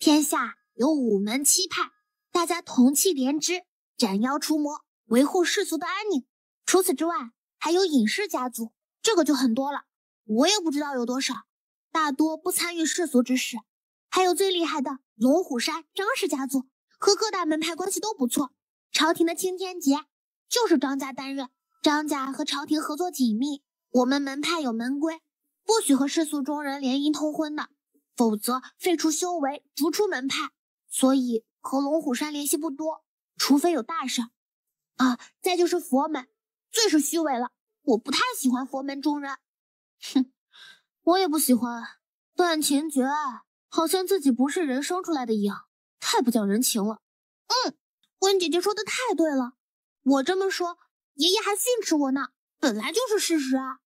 天下有五门七派，大家同气连枝，斩妖除魔，维护世俗的安宁。除此之外，还有隐士家族，这个就很多了，我也不知道有多少，大多不参与世俗之事。还有最厉害的龙虎山张氏家族，和各大门派关系都不错。朝廷的青天劫就是张家担任，张家和朝廷合作紧密。我们门派有门规，不许和世俗中人联姻通婚的。否则废除修为，逐出门派。所以和龙虎山联系不多，除非有大事。啊，再就是佛门，最是虚伪了。我不太喜欢佛门中人。哼，我也不喜欢。断情绝，好像自己不是人生出来的一样，太不讲人情了。嗯，温姐姐说的太对了。我这么说，爷爷还训斥我呢。本来就是事实啊。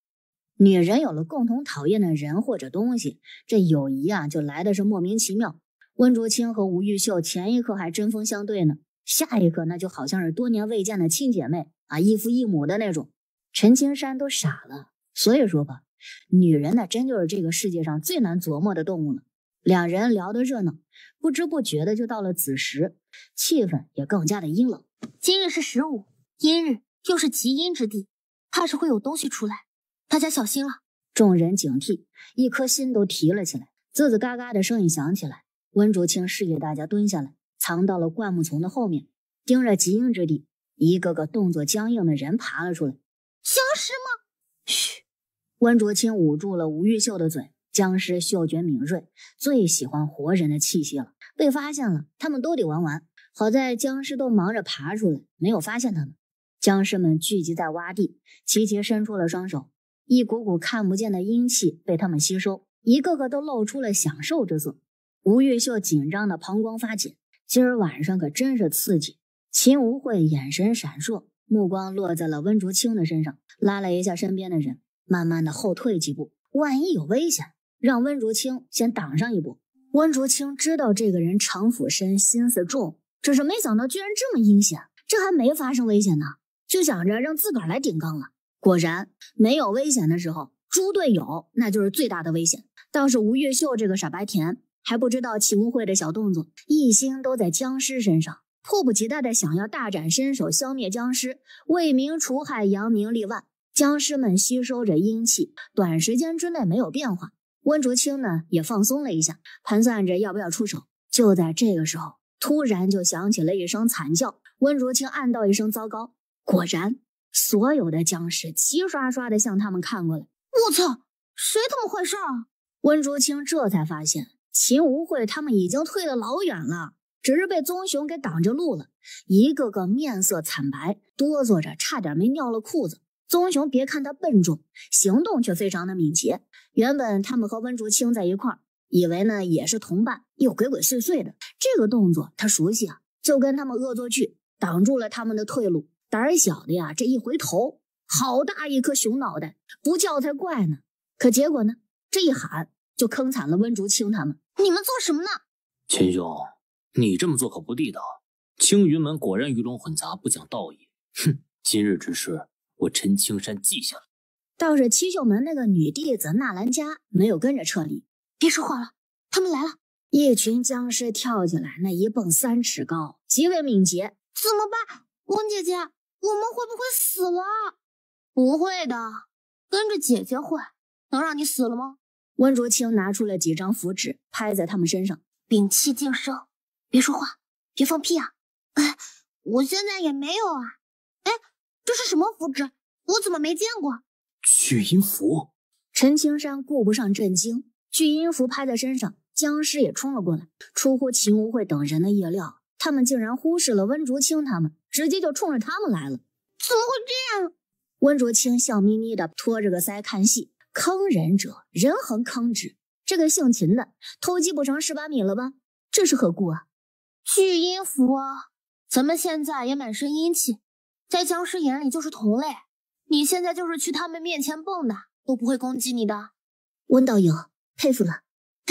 女人有了共同讨厌的人或者东西，这友谊啊就来的是莫名其妙。温竹清和吴玉秀前一刻还针锋相对呢，下一刻那就好像是多年未见的亲姐妹啊，异父异母的那种。陈青山都傻了。所以说吧，女人那真就是这个世界上最难琢磨的动物了。两人聊得热闹，不知不觉的就到了子时，气氛也更加的阴冷。今日是十五阴日，又是极阴之地，怕是会有东西出来。大家小心了！众人警惕，一颗心都提了起来。吱吱嘎嘎的声音响起来，温竹清示意大家蹲下来，藏到了灌木丛的后面，盯着极阴之地。一个个动作僵硬的人爬了出来。僵尸吗？嘘！温竹清捂住了吴玉秀的嘴。僵尸嗅觉敏锐，最喜欢活人的气息了。被发现了，他们都得玩完。好在僵尸都忙着爬出来，没有发现他们。僵尸们聚集在洼地，齐齐伸出了双手。一股股看不见的阴气被他们吸收，一个个都露出了享受之色。吴玉秀紧张的膀胱发紧，今儿晚上可真是刺激。秦无慧眼神闪烁，目光落在了温竹清的身上，拉了一下身边的人，慢慢的后退几步，万一有危险，让温竹清先挡上一步。温竹清知道这个人城府深，心思重，只是没想到居然这么阴险，这还没发生危险呢，就想着让自个儿来顶缸了。果然没有危险的时候，猪队友那就是最大的危险。倒是吴越秀这个傻白甜还不知道秦桧会的小动作，一心都在僵尸身上，迫不及待的想要大展身手，消灭僵尸，为民除害，扬名立万。僵尸们吸收着阴气，短时间之内没有变化。温竹清呢也放松了一下，盘算着要不要出手。就在这个时候，突然就响起了一声惨叫，温竹清暗道一声糟糕，果然。所有的僵尸齐刷刷的向他们看过来。我操！谁他妈坏事儿啊？温竹清这才发现，秦无慧他们已经退了老远了，只是被棕熊给挡着路了。一个个面色惨白，哆嗦着，差点没尿了裤子。棕熊别看他笨重，行动却非常的敏捷。原本他们和温竹清在一块儿，以为呢也是同伴，又鬼鬼祟祟的，这个动作他熟悉啊，就跟他们恶作剧，挡住了他们的退路。胆小的呀，这一回头，好大一颗熊脑袋，不叫才怪呢。可结果呢，这一喊就坑惨了温竹清他们。你们做什么呢？秦兄，你这么做可不地道。青云门果然鱼龙混杂，不讲道义。哼，今日之事，我陈青山记下了。倒是七秀门那个女弟子纳兰家没有跟着撤离。别说话了，他们来了！一群僵尸跳进来，那一蹦三尺高，极为敏捷。怎么办，温姐姐？我们会不会死了？不会的，跟着姐姐会，能让你死了吗？温竹清拿出了几张符纸，拍在他们身上，屏气静声，别说话，别放屁啊！哎，我现在也没有啊！哎，这是什么符纸？我怎么没见过？聚阴符。陈青山顾不上震惊，聚阴符拍在身上，僵尸也冲了过来。出乎秦无会等人的意料，他们竟然忽视了温竹清他们。直接就冲着他们来了，怎么会这样？温卓清笑眯眯的托着个腮看戏，坑人者人恒坑之。这个姓秦的偷鸡不成蚀把米了吧？这是何故啊？聚阴符啊！咱们现在也满身阴气，在僵尸眼里就是同类。你现在就是去他们面前蹦跶，都不会攻击你的。温道友，佩服了。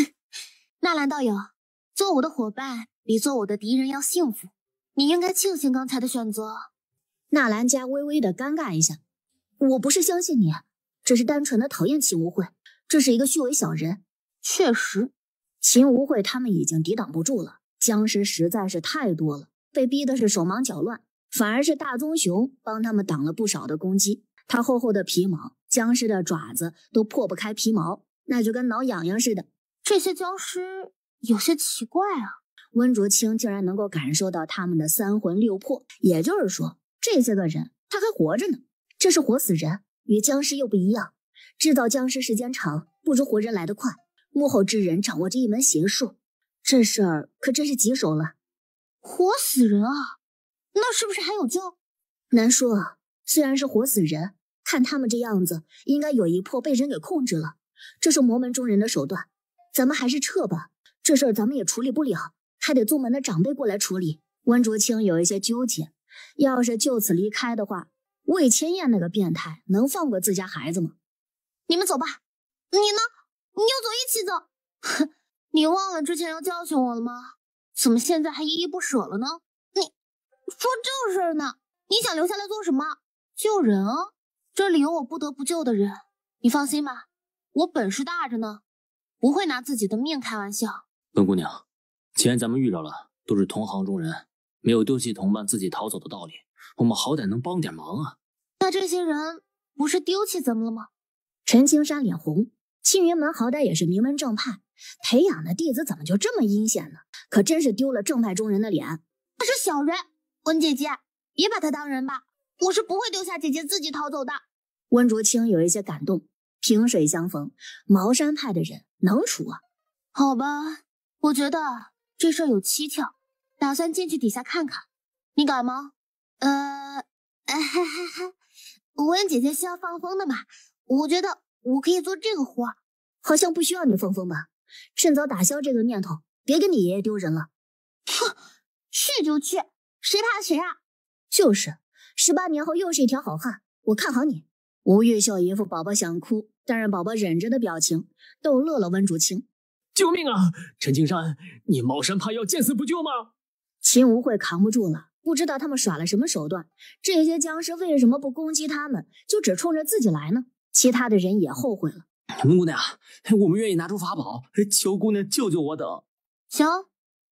纳兰道友，做我的伙伴比做我的敌人要幸福。你应该庆幸刚才的选择。纳兰家微微的尴尬一下，我不是相信你，只是单纯的讨厌秦无慧，这是一个虚伪小人。确实，秦无慧他们已经抵挡不住了，僵尸实在是太多了，被逼的是手忙脚乱。反而是大棕熊帮他们挡了不少的攻击，它厚厚的皮毛，僵尸的爪子都破不开皮毛，那就跟挠痒痒似的。这些僵尸有些奇怪啊。温卓清竟然能够感受到他们的三魂六魄，也就是说，这些个人他还活着呢。这是活死人，与僵尸又不一样。制造僵尸时间长，不如活人来得快。幕后之人掌握着一门邪术，这事儿可真是棘手了。活死人啊，那是不是还有救？难说啊。虽然是活死人，看他们这样子，应该有一魄被人给控制了。这是魔门中人的手段，咱们还是撤吧。这事儿咱们也处理不了。还得宗门的长辈过来处理。温卓清有一些纠结，要是就此离开的话，魏千燕那个变态能放过自家孩子吗？你们走吧。你呢？你要走一起走。哼，你忘了之前要教训我了吗？怎么现在还依依不舍了呢？你说正事呢？你想留下来做什么？救人啊！这里有我不得不救的人。你放心吧，我本事大着呢，不会拿自己的命开玩笑。温姑娘。既然咱们遇着了，都是同行中人，没有丢弃同伴自己逃走的道理。我们好歹能帮点忙啊！那这些人不是丢弃咱们了吗？陈青山脸红，青云门好歹也是名门正派，培养的弟子怎么就这么阴险呢？可真是丢了正派中人的脸！他是小人，温姐姐，别把他当人吧！我是不会丢下姐姐自己逃走的。温卓清有一些感动，萍水相逢，茅山派的人能处啊？好吧，我觉得。这事有蹊跷，打算进去底下看看，你敢吗？呃，哈哈哈，温 姐姐是要放风的嘛？我觉得我可以做这个活，好像不需要你放风吧？趁早打消这个念头，别给你爷爷丢人了。哼，去就去，谁怕谁啊？就是，十八年后又是一条好汉，我看好你。吴越笑，一副宝宝想哭，但是宝宝忍着的表情，逗乐了温竹清。救命啊！陈青山，你茅山派要见死不救吗？秦无慧扛不住了，不知道他们耍了什么手段。这些僵尸为什么不攻击他们，就只冲着自己来呢？其他的人也后悔了。温姑娘，我们愿意拿出法宝，求姑娘救救我等。行，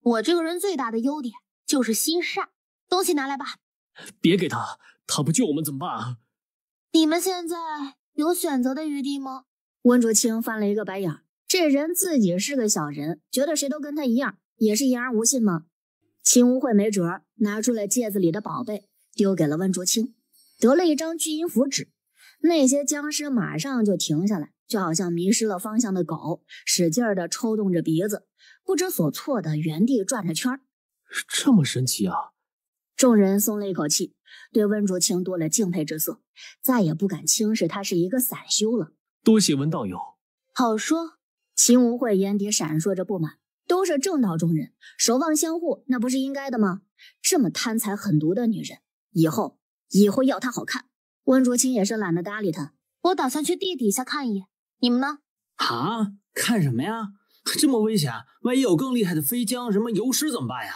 我这个人最大的优点就是心善，东西拿来吧。别给他，他不救我们怎么办？你们现在有选择的余地吗？温卓清翻了一个白眼儿。这人自己是个小人，觉得谁都跟他一样，也是言而无信吗？秦无会没辙，拿出了戒子里的宝贝，丢给了温卓清，得了一张聚阴符纸。那些僵尸马上就停下来，就好像迷失了方向的狗，使劲儿的抽动着鼻子，不知所措的原地转着圈儿。这么神奇啊！众人松了一口气，对温卓清多了敬佩之色，再也不敢轻视他是一个散修了。多谢温道友，好说。秦无慧眼底闪烁着不满，都是正道中人，守望相护，那不是应该的吗？这么贪财狠毒的女人，以后以后要她好看。温卓清也是懒得搭理他，我打算去地底下看一眼，你们呢？啊，看什么呀？这么危险，万一有更厉害的飞将什么游尸怎么办呀？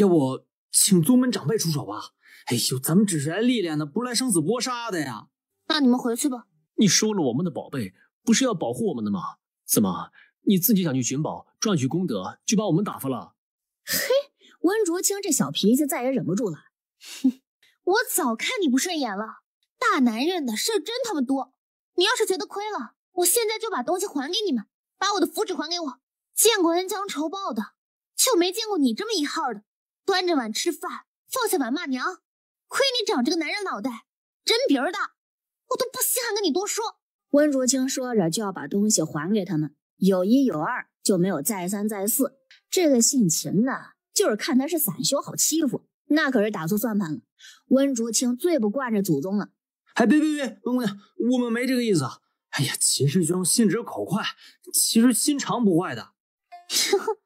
要不请宗门长辈出手吧？哎呦，咱们只是来历练的，不来生死搏杀的呀。那你们回去吧。你收了我们的宝贝，不是要保护我们的吗？怎么？你自己想去寻宝，赚取功德，就把我们打发了？嘿，温卓清这小脾气再也忍不住了。哼，我早看你不顺眼了。大男人的事真他妈多。你要是觉得亏了，我现在就把东西还给你们，把我的符纸还给我。见过恩将仇报的，就没见过你这么一号的。端着碗吃饭，放下碗骂娘。亏你长这个男人脑袋，真皮儿的，我都不稀罕跟你多说。温竹清说着就要把东西还给他们，有一有二就没有再三再四。这个姓秦的，就是看他是散修好欺负，那可是打错算盘了。温竹清最不惯着祖宗了，哎，别别别，温姑娘，我们没这个意思。哎呀，秦师兄心直口快，其实心肠不坏的。呵呵，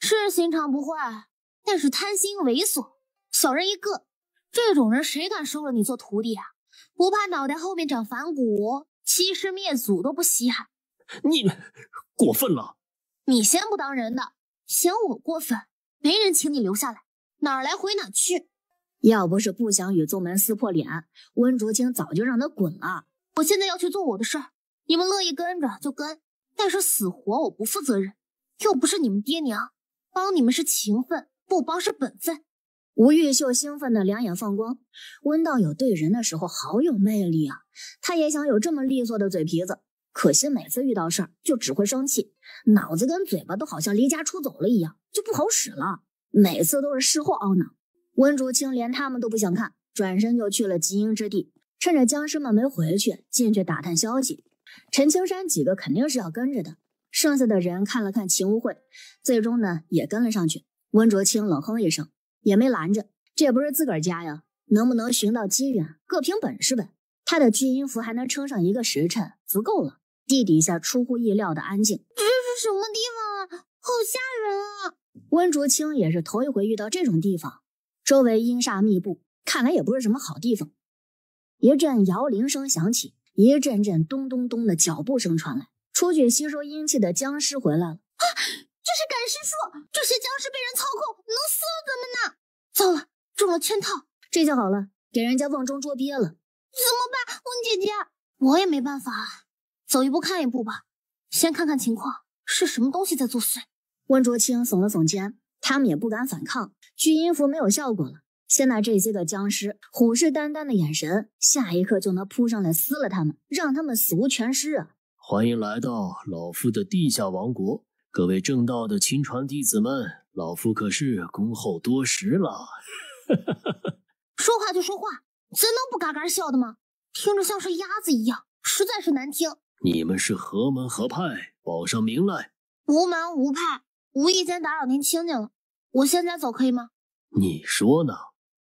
是心肠不坏，但是贪心猥琐，小人一个。这种人谁敢收了你做徒弟啊？不怕脑袋后面长反骨？欺师灭祖都不稀罕，你们过分了。你先不当人的，嫌我过分，没人请你留下来，哪来回哪去。要不是不想与宗门撕破脸，温竹清早就让他滚了。我现在要去做我的事儿，你们乐意跟着就跟，但是死活我不负责任，又不是你们爹娘，帮你们是情分，不帮是本分。吴玉秀兴奋的两眼放光，温道友对人的时候好有魅力啊。他也想有这么利索的嘴皮子，可惜每次遇到事儿就只会生气，脑子跟嘴巴都好像离家出走了一样，就不好使了。每次都是事后懊恼。温竹清连他们都不想看，转身就去了极阴之地，趁着僵尸们没回去，进去打探消息。陈青山几个肯定是要跟着的，剩下的人看了看秦无慧，最终呢也跟了上去。温竹清冷哼一声，也没拦着，这也不是自个儿家呀，能不能寻到机缘，各凭本事呗。他的聚阴符还能撑上一个时辰，足够了。地底下出乎意料的安静。这是什么地方啊？好吓人啊！温竹清也是头一回遇到这种地方，周围阴煞密布，看来也不是什么好地方。一阵摇铃声响起，一阵阵咚咚咚的脚步声传来，出去吸收阴气的僵尸回来了。啊！这是赶尸术！这些僵尸被人操控，能撕了咱们呢！糟了，中了圈套！这下好了，给人家瓮中捉鳖了。怎么办，温姐姐？我也没办法，走一步看一步吧，先看看情况是什么东西在作祟。温卓清耸了耸肩，他们也不敢反抗，聚阴符没有效果了。现在这些个僵尸虎视眈眈的眼神，下一刻就能扑上来撕了他们，让他们死无全尸。啊！欢迎来到老夫的地下王国，各位正道的亲传弟子们，老夫可是恭候多时了。说话就说话。咱能不嘎嘎笑的吗？听着像是鸭子一样，实在是难听。你们是何门何派？报上名来。无门无派，无意间打扰您清静了。我现在走可以吗？你说呢？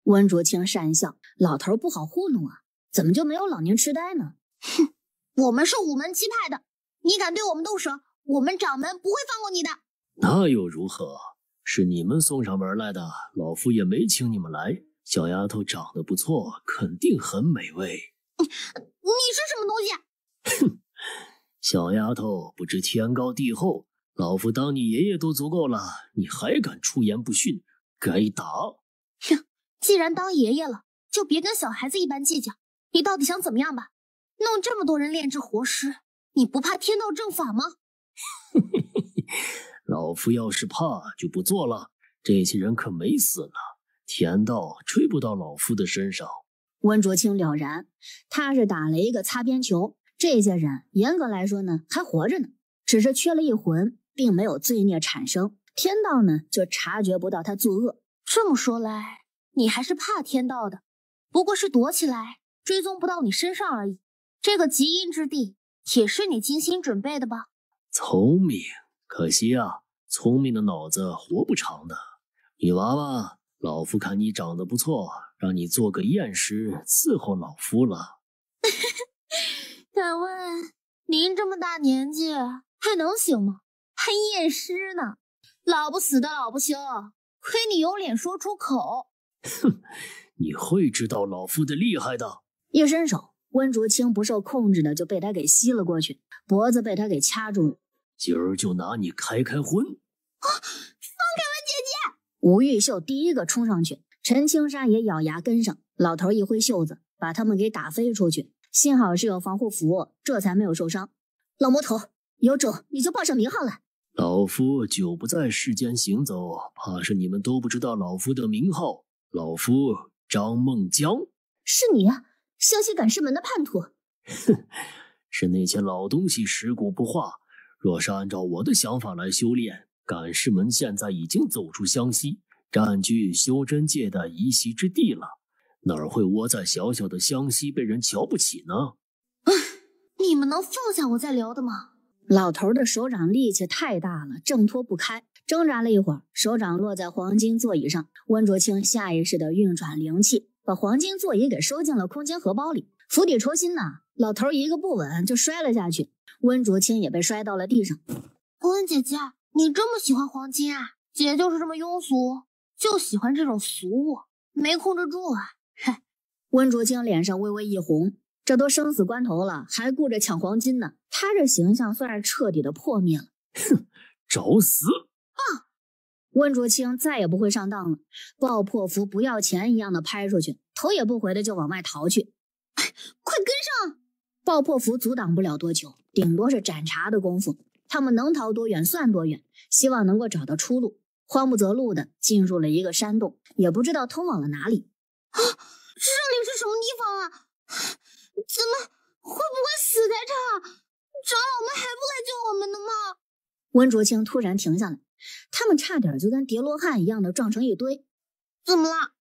温卓清讪笑，老头不好糊弄啊，怎么就没有老年痴呆呢？哼，我们是五门七派的，你敢对我们动手，我们掌门不会放过你的。那又如何？是你们送上门来的，老夫也没请你们来。小丫头长得不错，肯定很美味。你是什么东西？哼，小丫头不知天高地厚，老夫当你爷爷都足够了，你还敢出言不逊，该打！哼，既然当爷爷了，就别跟小孩子一般计较。你到底想怎么样吧？弄这么多人炼制活尸，你不怕天道正法吗？老夫要是怕，就不做了。这些人可没死呢。天道吹不到老夫的身上。温卓清了然，他是打了一个擦边球。这些人严格来说呢，还活着呢，只是缺了一魂，并没有罪孽产生，天道呢就察觉不到他作恶。这么说来，你还是怕天道的，不过是躲起来，追踪不到你身上而已。这个极阴之地，也是你精心准备的吧？聪明，可惜啊，聪明的脑子活不长的，女娃娃。老夫看你长得不错，让你做个验尸伺候老夫了。敢问您这么大年纪还能行吗？还验尸呢？老不死的老不休，亏你有脸说出口。哼，你会知道老夫的厉害的。一伸手，温竹清不受控制的就被他给吸了过去，脖子被他给掐住。今儿就拿你开开荤。吴玉秀第一个冲上去，陈青山也咬牙跟上。老头一挥袖子，把他们给打飞出去。幸好是有防护服，这才没有受伤。老魔头，有种你就报上名号来！老夫久不在世间行走，怕是你们都不知道老夫的名号。老夫张梦江，是你湘西赶尸门的叛徒？哼，是那些老东西尸骨不化。若是按照我的想法来修炼。赶尸门现在已经走出湘西，占据修真界的一席之地了，哪会窝在小小的湘西被人瞧不起呢？啊，你们能放下我再聊的吗？老头的手掌力气太大了，挣脱不开，挣扎了一会儿，手掌落在黄金座椅上。温卓清下意识的运转灵气，把黄金座椅给收进了空间荷包里。釜底抽薪呢？老头一个不稳就摔了下去，温卓清也被摔到了地上。温姐姐。你这么喜欢黄金啊？姐就是这么庸俗，就喜欢这种俗物，没控制住啊！哼，温竹清脸上微微一红，这都生死关头了，还顾着抢黄金呢，他这形象算是彻底的破灭了。哼，找死！啊！温竹清再也不会上当了，爆破符不要钱一样的拍出去，头也不回的就往外逃去。快跟上！爆破符阻挡不了多久，顶多是斩茶的功夫。他们能逃多远算多远，希望能够找到出路。慌不择路的进入了一个山洞，也不知道通往了哪里。啊，这里是什么地方啊？怎么会不会死在这？长老们还不来救我们的吗？温卓清突然停下来，他们差点就跟叠罗汉一样的撞成一堆。怎么了？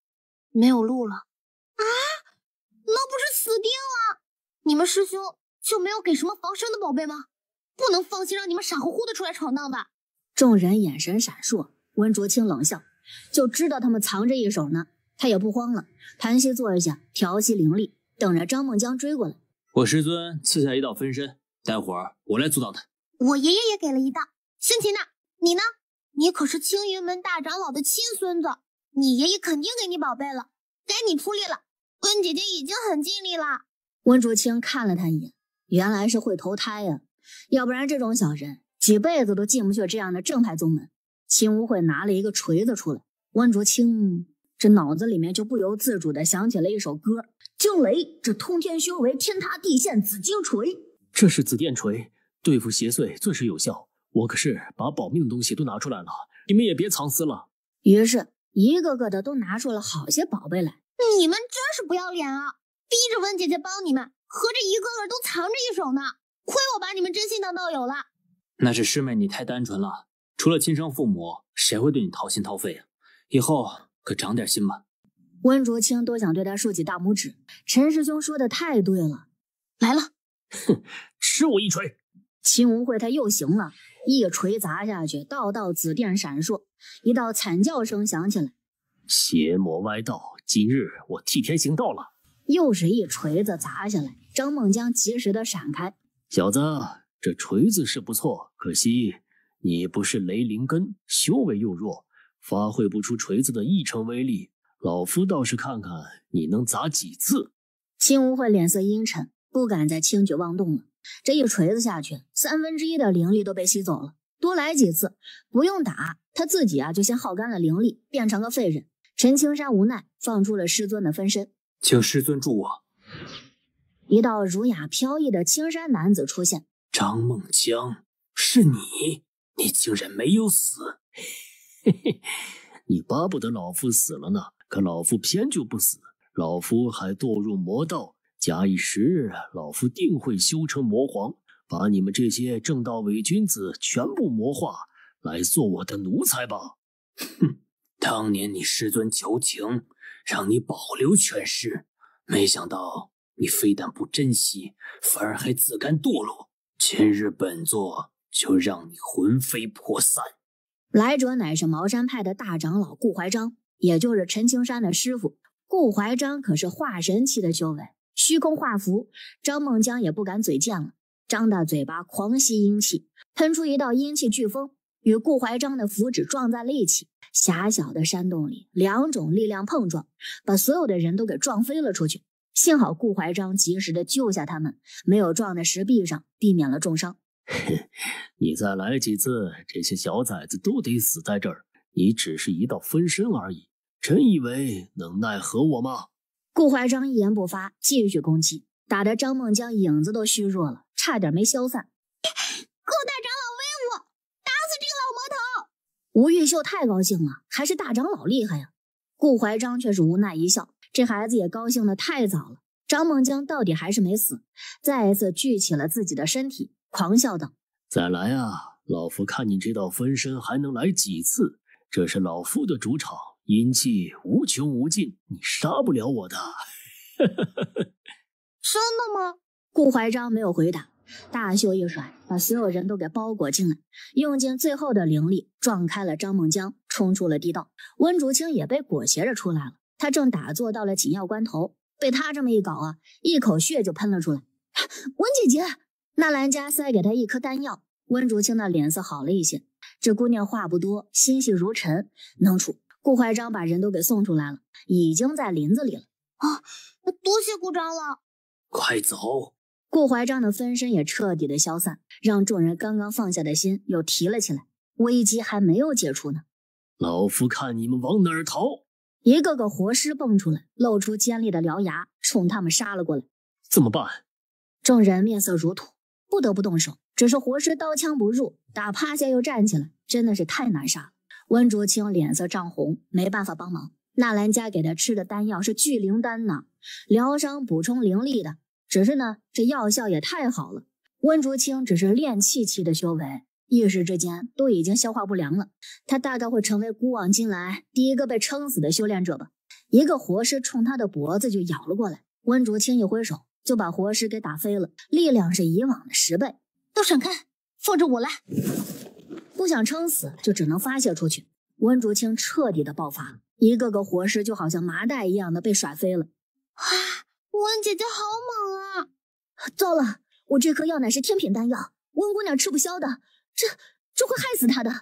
没有路了？啊，那不是死定了？你们师兄就没有给什么防身的宝贝吗？不能放心让你们傻乎乎的出来闯荡吧！众人眼神闪烁，温卓清冷笑，就知道他们藏着一手呢。他也不慌了，盘膝坐下，调息灵力，等着张梦江追过来。我师尊赐下一道分身，待会儿我来阻挡他。我爷爷也给了一道，孙琴呢？你呢？你可是青云门大长老的亲孙子，你爷爷肯定给你宝贝了，该你出力了。温姐姐已经很尽力了。温卓清看了他一眼，原来是会投胎呀。要不然，这种小人几辈子都进不去这样的正派宗门。秦无悔拿了一个锤子出来，温卓清这脑子里面就不由自主的想起了一首歌：惊雷，这通天修为，天塌地陷，紫金锤。这是紫电锤，对付邪祟最是有效。我可是把保命的东西都拿出来了，你们也别藏私了。于是，一个个的都拿出了好些宝贝来。你们真是不要脸啊！逼着温姐姐帮你们，合着一个个都藏着一手呢。亏我把你们真心当道友了，那是师妹你太单纯了，除了亲生父母，谁会对你掏心掏肺啊？以后可长点心吧。温卓清多想对他竖起大拇指。陈师兄说的太对了，来了，哼，吃我一锤！秦无慧他又行了一锤砸下去，道道紫电闪烁，一道惨叫声响起来。邪魔歪道，今日我替天行道了。又是一锤子砸下来，张梦江及时的闪开。小子，这锤子是不错，可惜你不是雷灵根，修为又弱，发挥不出锤子的一成威力。老夫倒是看看你能砸几次。青无会脸色阴沉，不敢再轻举妄动了。这一锤子下去，三分之一的灵力都被吸走了。多来几次，不用打，他自己啊就先耗干了灵力，变成个废人。陈青山无奈，放出了师尊的分身，请师尊助我。一道儒雅飘逸的青衫男子出现。张梦江，是你？你竟然没有死！嘿嘿，你巴不得老夫死了呢，可老夫偏就不死。老夫还堕入魔道，假以时日，老夫定会修成魔皇，把你们这些正道伪君子全部魔化，来做我的奴才吧！哼，当年你师尊求情，让你保留全尸，没想到。你非但不珍惜，反而还自甘堕落。今日本座就让你魂飞魄散。来者乃是茅山派的大长老顾怀章，也就是陈青山的师傅。顾怀章可是化神期的修为，虚空化符。张梦江也不敢嘴贱了，张大嘴巴狂吸阴气，喷出一道阴气飓风，与顾怀章的符纸撞在了一起。狭小的山洞里，两种力量碰撞，把所有的人都给撞飞了出去。幸好顾怀章及时的救下他们，没有撞在石壁上，避免了重伤。你再来几次，这些小崽子都得死在这儿。你只是一道分身而已，真以为能奈何我吗？顾怀章一言不发，继续攻击，打得张梦江影子都虚弱了，差点没消散。顾大长老威武，打死这个老魔头！吴玉秀太高兴了，还是大长老厉害呀。顾怀章却是无奈一笑。这孩子也高兴的太早了。张梦江到底还是没死，再一次聚起了自己的身体，狂笑道：“再来啊！老夫看你这道分身还能来几次？这是老夫的主场，阴气无穷无尽，你杀不了我的。”真的吗？顾怀章没有回答，大袖一甩，把所有人都给包裹进来，用尽最后的灵力撞开了张梦江，冲出了地道。温竹清也被裹挟着出来了。他正打坐，到了紧要关头，被他这么一搞啊，一口血就喷了出来。温姐姐，纳兰家塞给他一颗丹药。温竹清的脸色好了一些。这姑娘话不多，心细如尘，能处。顾怀章把人都给送出来了，已经在林子里了。啊，多谢顾长老。快走！顾怀章的分身也彻底的消散，让众人刚刚放下的心又提了起来。危机还没有解除呢。老夫看你们往哪儿逃！一个个活尸蹦出来，露出尖利的獠牙，冲他们杀了过来。怎么办？众人面色如土，不得不动手。只是活尸刀枪不入，打趴下又站起来，真的是太难杀了。温竹清脸色涨红，没办法帮忙。纳兰家给他吃的丹药是聚灵丹呐，疗伤补充灵力的。只是呢，这药效也太好了。温竹清只是练气期的修为。一时之间都已经消化不良了，他大概会成为古往今来第一个被撑死的修炼者吧。一个活尸冲他的脖子就咬了过来，温竹清一挥手就把活尸给打飞了，力量是以往的十倍。都闪开，放着我来！不想撑死就只能发泄出去。温竹清彻底的爆发了，一个个活尸就好像麻袋一样的被甩飞了。哇，温姐姐好猛啊！糟了，我这颗药乃是天品丹药，温姑娘吃不消的。这这会害死他的啊！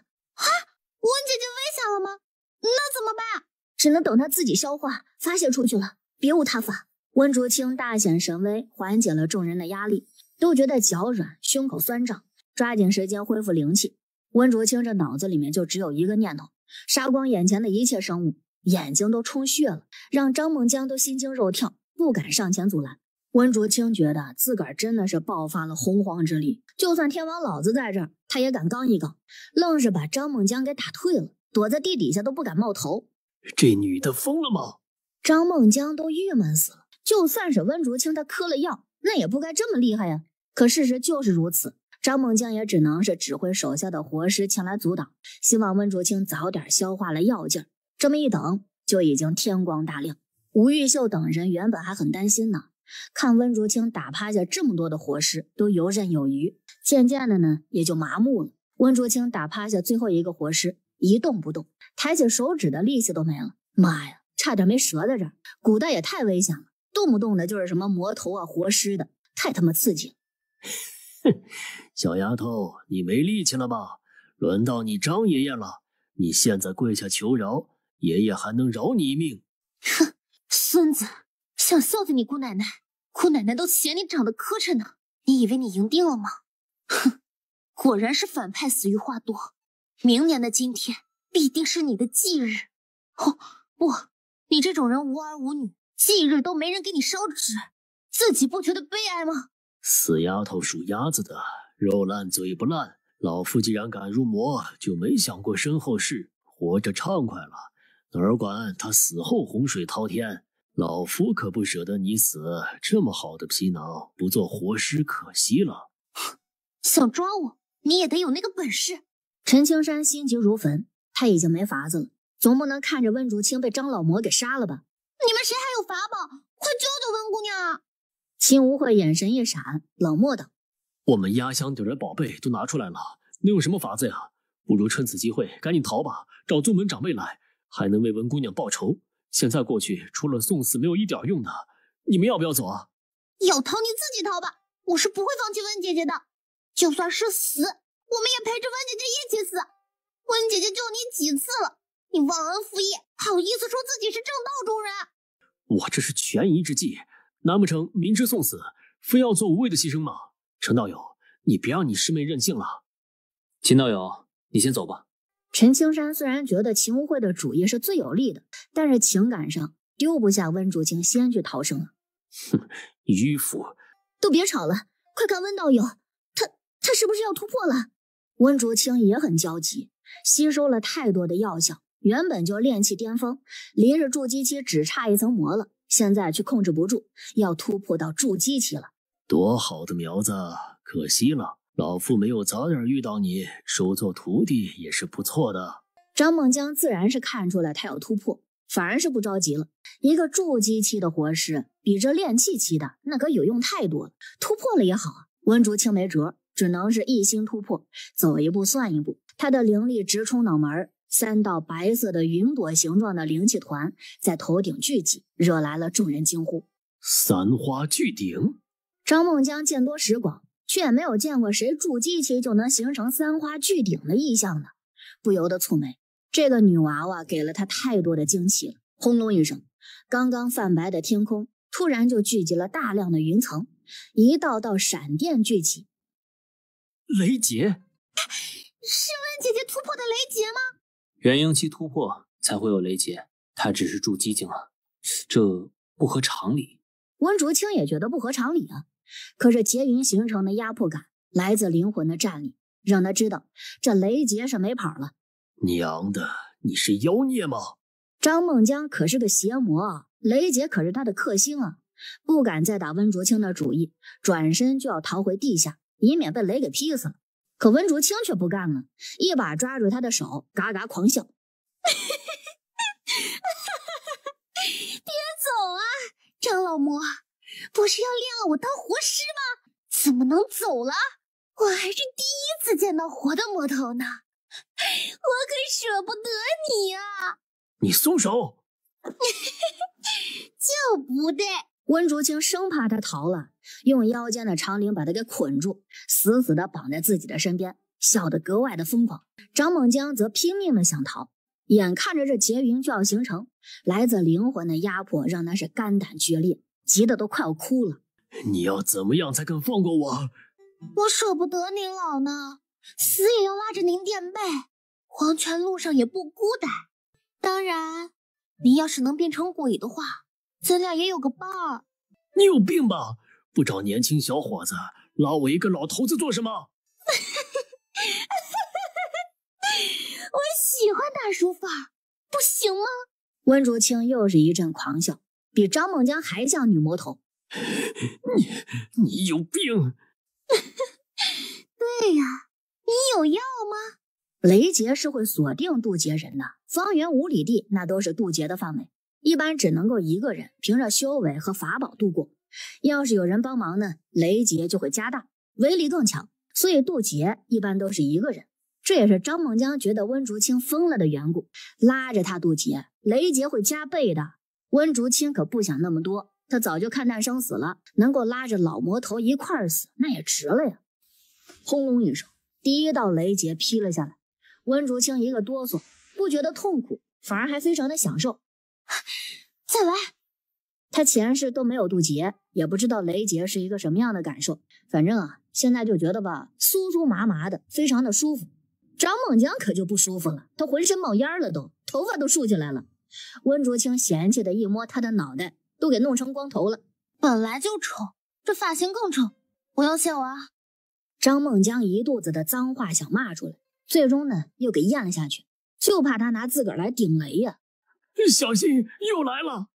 温姐姐危险了吗？那怎么办？只能等他自己消化发泄出去了，别无他法。温竹清大显神威，缓解了众人的压力，都觉得脚软，胸口酸胀，抓紧时间恢复灵气。温竹清这脑子里面就只有一个念头：杀光眼前的一切生物。眼睛都充血了，让张梦江都心惊肉跳，不敢上前阻拦。温竹清觉得自个儿真的是爆发了洪荒之力，就算天王老子在这儿，他也敢刚一刚，愣是把张梦江给打退了，躲在地底下都不敢冒头。这女的疯了吗？张梦江都郁闷死了，就算是温竹清他磕了药，那也不该这么厉害呀。可事实就是如此，张梦江也只能是指挥手下的活尸前来阻挡，希望温竹清早点消化了药劲儿。这么一等，就已经天光大亮。吴玉秀等人原本还很担心呢。看温竹清打趴下这么多的活尸，都游刃有余，渐渐的呢，也就麻木了。温竹清打趴下最后一个活尸，一动不动，抬起手指的力气都没了。妈呀，差点没折在这儿！古代也太危险了，动不动的就是什么魔头啊、活尸的，太他妈刺激了。哼，小丫头，你没力气了吧？轮到你张爷爷了，你现在跪下求饶，爷爷还能饶你一命。哼，孙子。想笑死你姑奶奶，姑奶奶都嫌你长得磕碜呢。你以为你赢定了吗？哼，果然是反派死于话多。明年的今天必定是你的忌日。哦，不，你这种人无儿无女，忌日都没人给你烧纸，自己不觉得悲哀吗？死丫头属鸭子的，肉烂嘴不烂。老夫既然敢入魔，就没想过身后事，活着畅快了，哪管他死后洪水滔天。老夫可不舍得你死，这么好的皮囊不做活尸可惜了。想抓我，你也得有那个本事。陈青山心急如焚，他已经没法子了，总不能看着温竹清被张老魔给杀了吧？你们谁还有法宝？快救救温姑娘！秦无悔眼神一闪，冷漠道：“我们压箱底的宝贝都拿出来了，能有什么法子呀？不如趁此机会赶紧逃吧，找宗门长辈来，还能为温姑娘报仇。”现在过去除了送死没有一点用的，你们要不要走啊？要逃你自己逃吧，我是不会放弃温姐姐的。就算是死，我们也陪着温姐姐一起死。温姐姐救你几次了，你忘恩负义，好意思说自己是正道中人？我这是权宜之计，难不成明知送死，非要做无谓的牺牲吗？陈道友，你别让你师妹任性了。秦道友，你先走吧。陈青山虽然觉得秦无慧的主意是最有利的，但是情感上丢不下温竹清，先去逃生了。哼，迂腐！都别吵了，快看温道友，他他是不是要突破了？温竹清也很焦急，吸收了太多的药效，原本就炼气巅峰，离着筑基期只差一层膜了，现在却控制不住，要突破到筑基期了。多好的苗子，可惜了。老夫没有早点遇到你，收做徒弟也是不错的。张梦江自然是看出来他要突破，反而是不着急了。一个筑基期的活尸，比这炼气期的那可有用太多了。突破了也好啊。温竹青没辙，只能是一心突破，走一步算一步。他的灵力直冲脑门，三道白色的云朵形状的灵气团在头顶聚集，惹来了众人惊呼：“三花聚顶。”张梦江见多识广。却没有见过谁筑基期就能形成三花聚顶的异象呢？不由得蹙眉。这个女娃娃给了他太多的惊喜了。轰隆一声，刚刚泛白的天空突然就聚集了大量的云层，一道道闪电聚起，雷劫。是温姐姐突破的雷劫吗？元婴期突破才会有雷劫，她只是筑基境啊，这不合常理。温竹清也觉得不合常理啊。可是劫云形成的压迫感来自灵魂的战力，让他知道这雷劫是没跑了。娘的，你是妖孽吗？张梦江可是个邪魔，雷劫可是他的克星啊！不敢再打温卓清的主意，转身就要逃回地下，以免被雷给劈死了。可温竹清却不干了，一把抓住他的手，嘎嘎狂笑：“ 别走啊，张老魔！”是要练我当活尸吗？怎么能走了？我还是第一次见到活的魔头呢，我可舍不得你啊！你松手！就不对！温竹清生怕他逃了，用腰间的长绫把他给捆住，死死的绑在自己的身边，笑得格外的疯狂。张猛江则拼命的想逃，眼看着这劫云就要形成，来自灵魂的压迫让他是肝胆决裂。急的都快要哭了！你要怎么样才肯放过我？我舍不得您老呢，死也要拉着您垫背，黄泉路上也不孤单。当然，您要是能变成鬼的话，咱俩也有个伴儿。你有病吧？不找年轻小伙子，拉我一个老头子做什么？哈哈哈哈哈！我喜欢大叔范儿，不行吗？温竹清又是一阵狂笑。比张梦江还像女魔头，你你有病？对呀，你有药吗？雷劫是会锁定渡劫人的，方圆五里地那都是渡劫的范围，一般只能够一个人凭着修为和法宝渡过。要是有人帮忙呢，雷劫就会加大，威力更强。所以渡劫一般都是一个人，这也是张梦江觉得温竹清疯了的缘故，拉着他渡劫，雷劫会加倍的。温竹清可不想那么多，他早就看淡生死了，能够拉着老魔头一块儿死，那也值了呀！轰隆一声，第一道雷劫劈了下来，温竹清一个哆嗦，不觉得痛苦，反而还非常的享受。再来，他前世都没有渡劫，也不知道雷劫是一个什么样的感受，反正啊，现在就觉得吧，酥酥麻麻的，非常的舒服。张梦江可就不舒服了，他浑身冒烟了，都头发都竖起来了。温竹清嫌弃的一摸他的脑袋，都给弄成光头了，本来就丑，这发型更丑，我要卸娃。张梦江一肚子的脏话想骂出来，最终呢又给咽了下去，就怕他拿自个儿来顶雷呀。小心又来了，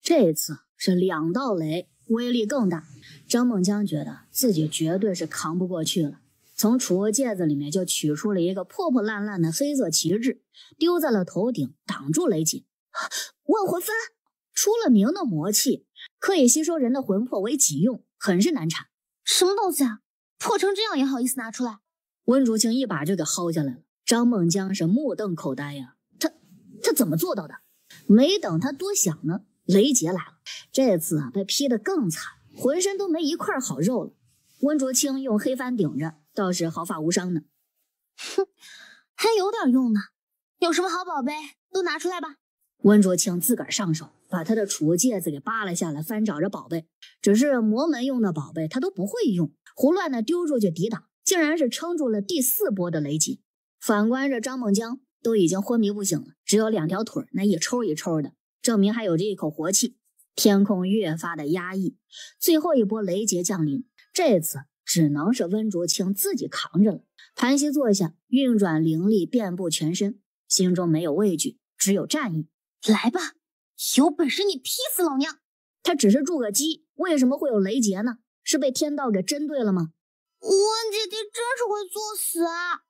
这次是两道雷，威力更大。张梦江觉得自己绝对是扛不过去了，从储物戒指里面就取出了一个破破烂烂的黑色旗帜，丢在了头顶，挡住雷劫。万魂幡，出了名的魔器，可以吸收人的魂魄为己用，很是难缠。什么东西啊，破成这样也好意思拿出来？温竹清一把就给薅下来了。张梦江是目瞪口呆呀，他他怎么做到的？没等他多想呢，雷劫来了，这次啊被劈得更惨，浑身都没一块好肉了。温竹清用黑帆顶着，倒是毫发无伤呢。哼，还有点用呢，有什么好宝贝都拿出来吧。温卓清自个儿上手，把他的储物戒指给扒了下来，翻找着宝贝。只是魔门用的宝贝，他都不会用，胡乱的丢出去抵挡，竟然是撑住了第四波的雷劫。反观这张梦江，都已经昏迷不醒了，只有两条腿那一抽一抽的，证明还有这一口活气。天空越发的压抑，最后一波雷劫降临，这次只能是温卓清自己扛着了。盘膝坐下，运转灵力遍布全身，心中没有畏惧，只有战意。来吧，有本事你劈死老娘！他只是筑个基，为什么会有雷劫呢？是被天道给针对了吗？温姐姐真是会作死啊！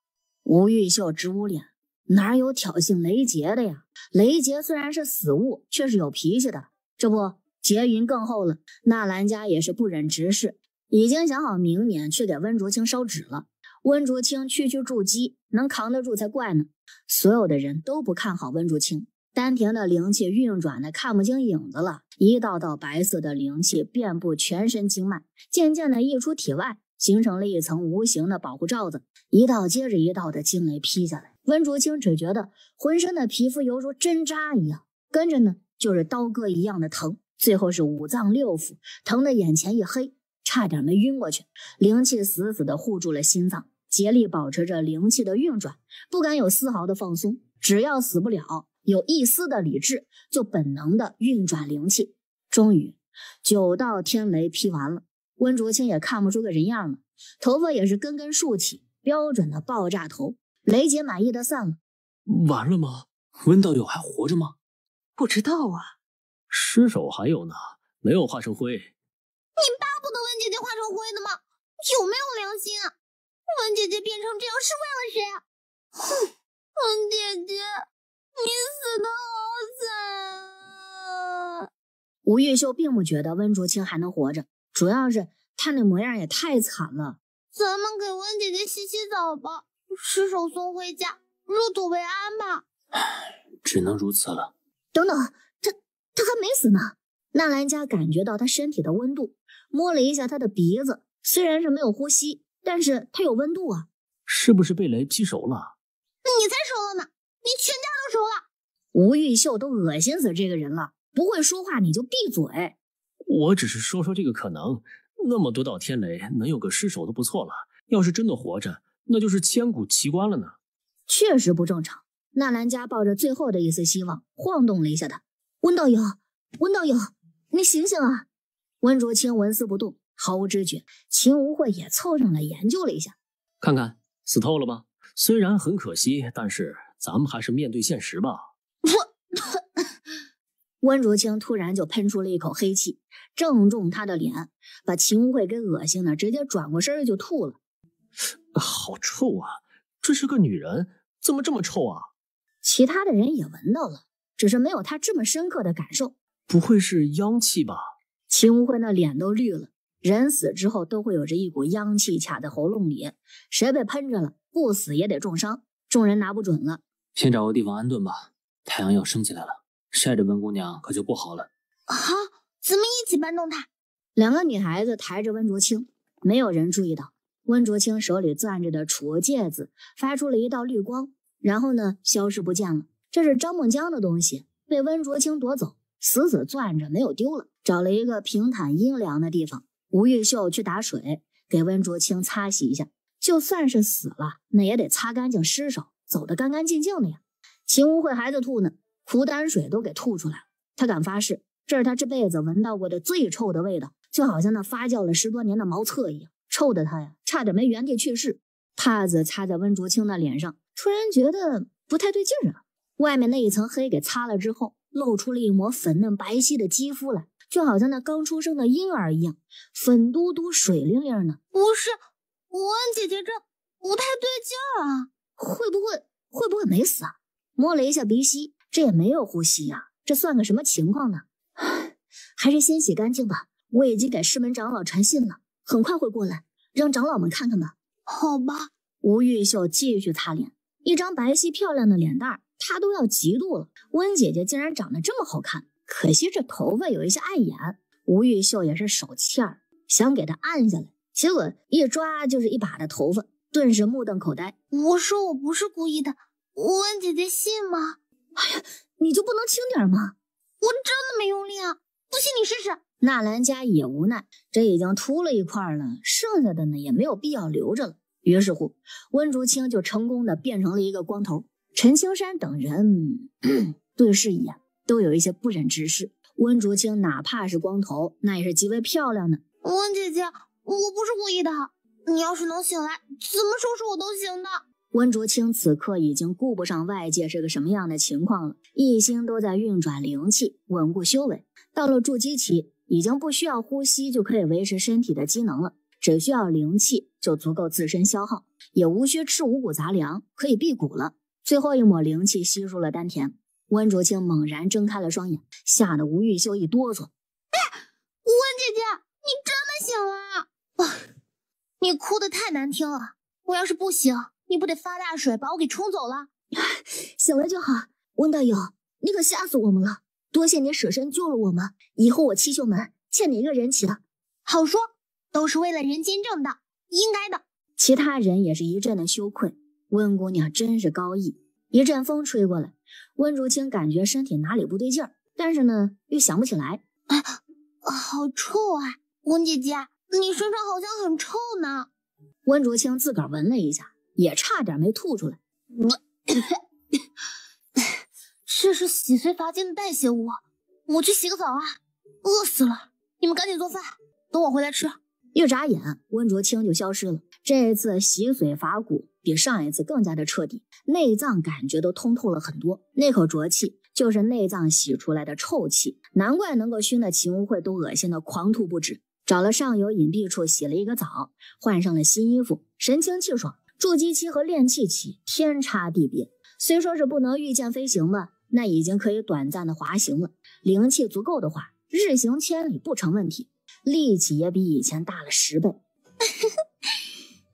吴玉秀直捂脸，哪有挑衅雷劫的呀？雷劫虽然是死物，却是有脾气的。这不，劫云更厚了。纳兰家也是不忍直视，已经想好明年去给温竹清烧纸了。温竹清区区筑基，能扛得住才怪呢！所有的人都不看好温竹清。丹田的灵气运转的看不清影子了，一道道白色的灵气遍布全身经脉，渐渐的溢出体外，形成了一层无形的保护罩子。一道接着一道的惊雷劈下来，温竹清只觉得浑身的皮肤犹如针扎一样，跟着呢就是刀割一样的疼，最后是五脏六腑疼得眼前一黑，差点没晕过去。灵气死死的护住了心脏，竭力保持着灵气的运转，不敢有丝毫的放松，只要死不了。有一丝的理智，就本能的运转灵气。终于，九道天雷劈完了，温卓清也看不出个人样了，头发也是根根竖起，标准的爆炸头。雷姐满意的散了。完了吗？温道友还活着吗？不知道啊。尸首还有呢，没有化成灰。你巴不得温姐姐化成灰的吗？有没有良心？啊？温姐姐变成这样是为了谁？哼，温姐姐。你死的好惨！啊！吴玉秀并不觉得温竹清还能活着，主要是他那模样也太惨了。咱们给温姐姐洗洗澡吧，尸首送回家，入土为安吧。唉，只能如此了。等等，他他还没死呢！纳兰家感觉到他身体的温度，摸了一下他的鼻子，虽然是没有呼吸，但是他有温度啊。是不是被雷劈熟了？你才熟了呢！你全家都熟了！吴玉秀都恶心死这个人了，不会说话你就闭嘴。我只是说说这个可能，那么多道天雷能有个尸首都不错了。要是真的活着，那就是千古奇观了呢。确实不正常。纳兰家抱着最后的一丝希望，晃动了一下他。温道友，温道友，你醒醒啊！温卓清纹丝不动，毫无知觉。秦无慧也凑上来研究了一下，看看死透了吧？虽然很可惜，但是。咱们还是面对现实吧。我，温如清突然就喷出了一口黑气，正中他的脸，把秦无慧给恶心的直接转过身就吐了。好臭啊！这是个女人，怎么这么臭啊？其他的人也闻到了，只是没有他这么深刻的感受。不会是妖气吧？秦无慧那脸都绿了。人死之后都会有着一股妖气卡在喉咙里，谁被喷着了，不死也得重伤。众人拿不准了。先找个地方安顿吧，太阳要升起来了，晒着温姑娘可就不好了。好，咱们一起搬动她。两个女孩子抬着温卓清，没有人注意到温卓清手里攥着的楚戒指发出了一道绿光，然后呢，消失不见了。这是张梦江的东西，被温卓清夺走，死死攥着，没有丢了。找了一个平坦阴凉的地方，吴玉秀去打水给温卓清擦洗一下。就算是死了，那也得擦干净尸首。走得干干净净的呀！秦无悔还在吐呢，苦胆水都给吐出来了。他敢发誓，这是他这辈子闻到过的最臭的味道，就好像那发酵了十多年的茅厕一样，臭的他呀，差点没原地去世。帕子擦在温卓清的脸上，突然觉得不太对劲儿外面那一层黑给擦了之后，露出了一抹粉嫩白皙的肌肤来，就好像那刚出生的婴儿一样，粉嘟嘟、水灵灵的。不是，问姐姐，这不太对劲儿啊！会不会会不会没死啊？摸了一下鼻息，这也没有呼吸呀，这算个什么情况呢？还是先洗干净吧。我已经给师门长老传信了，很快会过来，让长老们看看吧。好吧。吴玉秀继续擦脸，一张白皙漂亮的脸蛋儿，她都要嫉妒了。温姐姐竟然长得这么好看，可惜这头发有一些碍眼。吴玉秀也是手欠儿，想给她按下来，结果一抓就是一把的头发。顿时目瞪口呆。我说我不是故意的，温姐姐信吗？哎呀，你就不能轻点吗？我真的没用力啊！不信你试试。纳兰家也无奈，这已经秃了一块了，剩下的呢也没有必要留着了。于是乎，温竹清就成功的变成了一个光头。陈青山等人 对视一眼，都有一些不忍直视。温竹清哪怕是光头，那也是极为漂亮的。温姐姐，我不是故意的。你要是能醒来，怎么收拾我都行的。温竹清此刻已经顾不上外界是个什么样的情况了，一心都在运转灵气，稳固修为。到了筑基期，已经不需要呼吸就可以维持身体的机能了，只需要灵气就足够自身消耗，也无需吃五谷杂粮，可以辟谷了。最后一抹灵气吸入了丹田，温竹清猛然睁开了双眼，吓得吴玉秀一哆嗦。温姐姐，你真的醒了！哇。你哭的太难听了！我要是不醒，你不得发大水把我给冲走了？醒了就好，温大友，你可吓死我们了！多谢你舍身救了我们，以后我七秀门欠你一个人情，好说，都是为了人间正道，应该的。其他人也是一阵的羞愧，温姑娘真是高义。一阵风吹过来，温竹清感觉身体哪里不对劲儿，但是呢又想不起来。啊，好臭啊，温姐姐。你身上好像很臭呢。温卓清自个儿闻了一下，也差点没吐出来。我，这是洗髓伐精的代谢物。我去洗个澡啊，饿死了！你们赶紧做饭，等我回来吃。一眨眼，温卓清就消失了。这一次洗髓伐骨比上一次更加的彻底，内脏感觉都通透了很多。那口浊气就是内脏洗出来的臭气，难怪能够熏得秦无慧都恶心的狂吐不止。找了上游隐蔽处洗了一个澡，换上了新衣服，神清气爽。筑基期和练气期天差地别，虽说是不能御剑飞行吧，那已经可以短暂的滑行了。灵气足够的话，日行千里不成问题，力气也比以前大了十倍。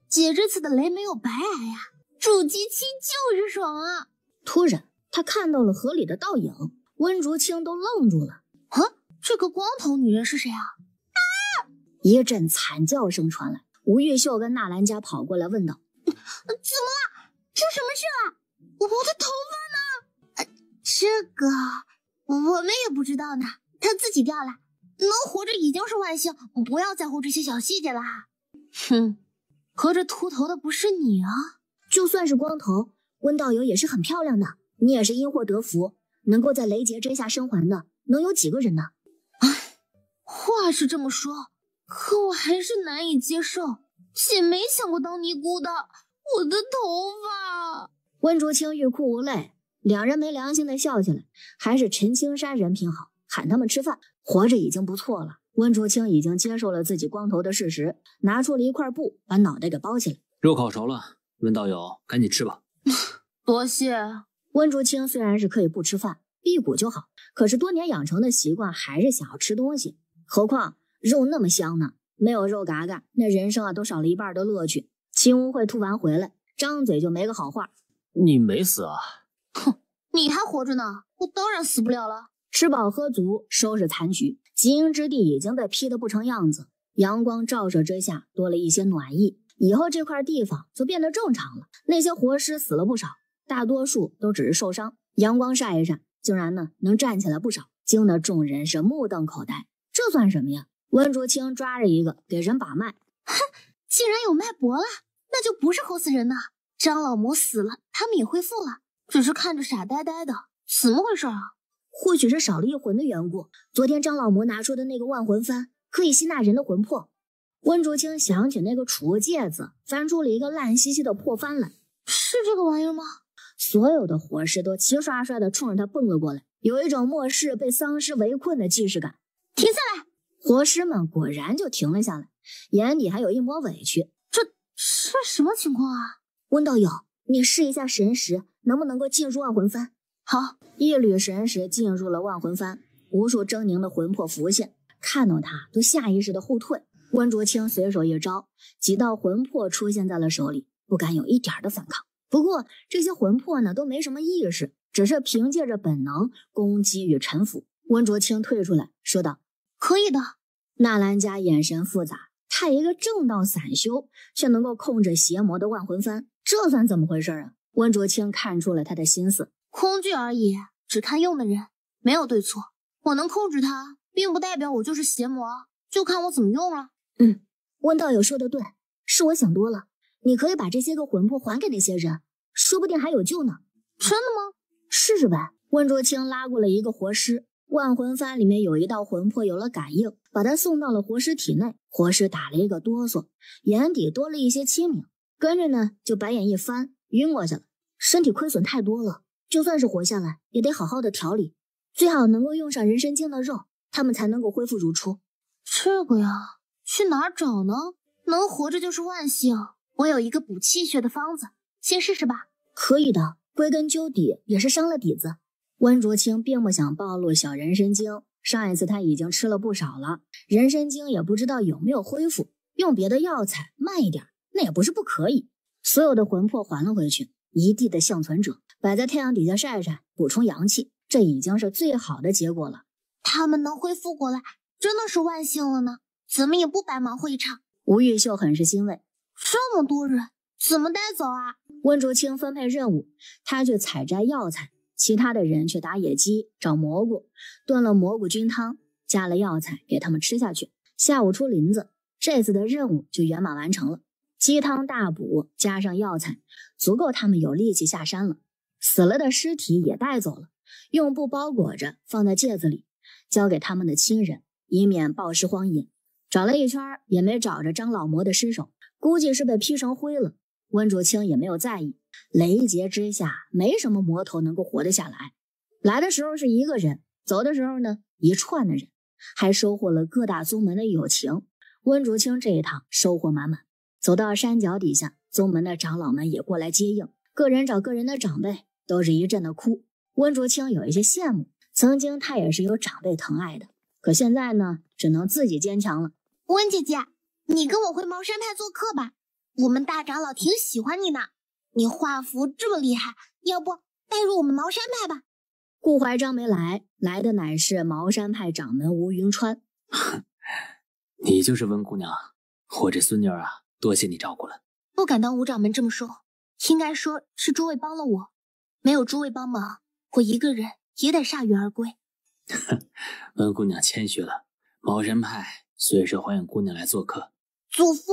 姐这次的雷没有白挨呀，筑基期就是爽啊！突然，他看到了河里的倒影，温竹清都愣住了。啊，这个光头女人是谁啊？一阵惨叫声传来，吴玉秀跟纳兰家跑过来问道：“怎么了？出什么事了？我的头发呢？”“呃，这个我们也不知道呢。他自己掉了，能活着已经是万幸。不要在乎这些小细节了。”“哼，合着秃头的不是你啊？就算是光头，温道友也是很漂亮的。你也是因祸得福，能够在雷劫之下生还的，能有几个人呢？”“唉，话是这么说。”可我还是难以接受，姐没想过当尼姑的。我的头发，温竹清欲哭无泪。两人没良心的笑起来。还是陈青山人品好，喊他们吃饭。活着已经不错了。温竹清已经接受了自己光头的事实，拿出了一块布，把脑袋给包起来。肉烤熟了，温道友赶紧吃吧。多谢。温竹清虽然是可以不吃饭，辟谷就好，可是多年养成的习惯还是想要吃东西，何况。肉那么香呢，没有肉嘎嘎，那人生啊都少了一半的乐趣。秦无会吐完回来，张嘴就没个好话。你没死啊？哼，你还活着呢，我当然死不了了。吃饱喝足，收拾残局。极阴之地已经被劈得不成样子，阳光照射之下，多了一些暖意。以后这块地方就变得正常了。那些活尸死了不少，大多数都只是受伤，阳光晒一晒，竟然呢能站起来不少，惊得众人是目瞪口呆。这算什么呀？温竹清抓着一个给人把脉，哼，竟然有脉搏了，那就不是猴死人呐！张老魔死了，他们也恢复了，只是看着傻呆呆的，怎么回事啊？或许是少了一魂的缘故。昨天张老魔拿出的那个万魂幡，可以吸纳人的魂魄。温竹清想起那个储物戒指，翻出了一个烂兮兮的破幡来，是这个玩意吗？所有的活尸都齐刷刷的冲着他蹦了过来，有一种末世被丧尸围困的既视感。停下来！活尸们果然就停了下来，眼底还有一抹委屈。这这什么情况啊？温道友，你试一下神识能不能够进入万魂幡。好，一缕神识进入了万魂幡，无数狰狞的魂魄浮现，看到他都下意识的后退。温卓清随手一招，几道魂魄出现在了手里，不敢有一点的反抗。不过这些魂魄呢，都没什么意识，只是凭借着本能攻击与臣服。温卓清退出来说道。可以的，纳兰家眼神复杂。他一个正道散修，却能够控制邪魔的万魂幡，这算怎么回事啊？温卓清看出了他的心思，工具而已，只看用的人，没有对错。我能控制它，并不代表我就是邪魔，就看我怎么用了。嗯，温道友说的对，是我想多了。你可以把这些个魂魄还给那些人，说不定还有救呢。真的吗？试试呗。温卓清拉过了一个活尸。万魂幡里面有一道魂魄有了感应，把他送到了活尸体内。活尸打了一个哆嗦，眼底多了一些清明，跟着呢就白眼一翻，晕过去了。身体亏损太多了，就算是活下来，也得好好的调理，最好能够用上人参精的肉，他们才能够恢复如初。这个呀，去哪儿找呢？能活着就是万幸。我有一个补气血的方子，先试试吧。可以的，归根究底也是伤了底子。温卓清并不想暴露小人参精，上一次他已经吃了不少了，人参精也不知道有没有恢复，用别的药材慢一点，那也不是不可以。所有的魂魄还了回去，一地的幸存者摆在太阳底下晒晒，补充阳气，这已经是最好的结果了。他们能恢复过来，真的是万幸了呢，怎么也不白忙活一场。吴玉秀很是欣慰，这么多人怎么带走啊？温竹清分配任务，他去采摘药材。其他的人去打野鸡、找蘑菇，炖了蘑菇菌汤，加了药材给他们吃下去。下午出林子，这次的任务就圆满完成了。鸡汤大补，加上药材，足够他们有力气下山了。死了的尸体也带走了，用布包裹着，放在戒子里，交给他们的亲人，以免暴尸荒野。找了一圈也没找着张老魔的尸首，估计是被劈成灰了。温竹清也没有在意，雷劫之下，没什么魔头能够活得下来。来的时候是一个人，走的时候呢，一串的人，还收获了各大宗门的友情。温竹清这一趟收获满满。走到山脚底下，宗门的长老们也过来接应，个人找个人的长辈，都是一阵的哭。温竹清有一些羡慕，曾经他也是有长辈疼爱的，可现在呢，只能自己坚强了。温姐姐，你跟我回茅山派做客吧。我们大长老挺喜欢你呢，你画符这么厉害，要不带入我们茅山派吧？顾怀章没来，来的乃是茅山派掌门吴云川。哼，你就是温姑娘，我这孙女儿啊，多谢你照顾了。不敢当，吴掌门这么说，应该说是诸位帮了我。没有诸位帮忙，我一个人也得铩羽而归。哼，温姑娘谦虚了。茅山派随时欢迎姑娘来做客，祖父。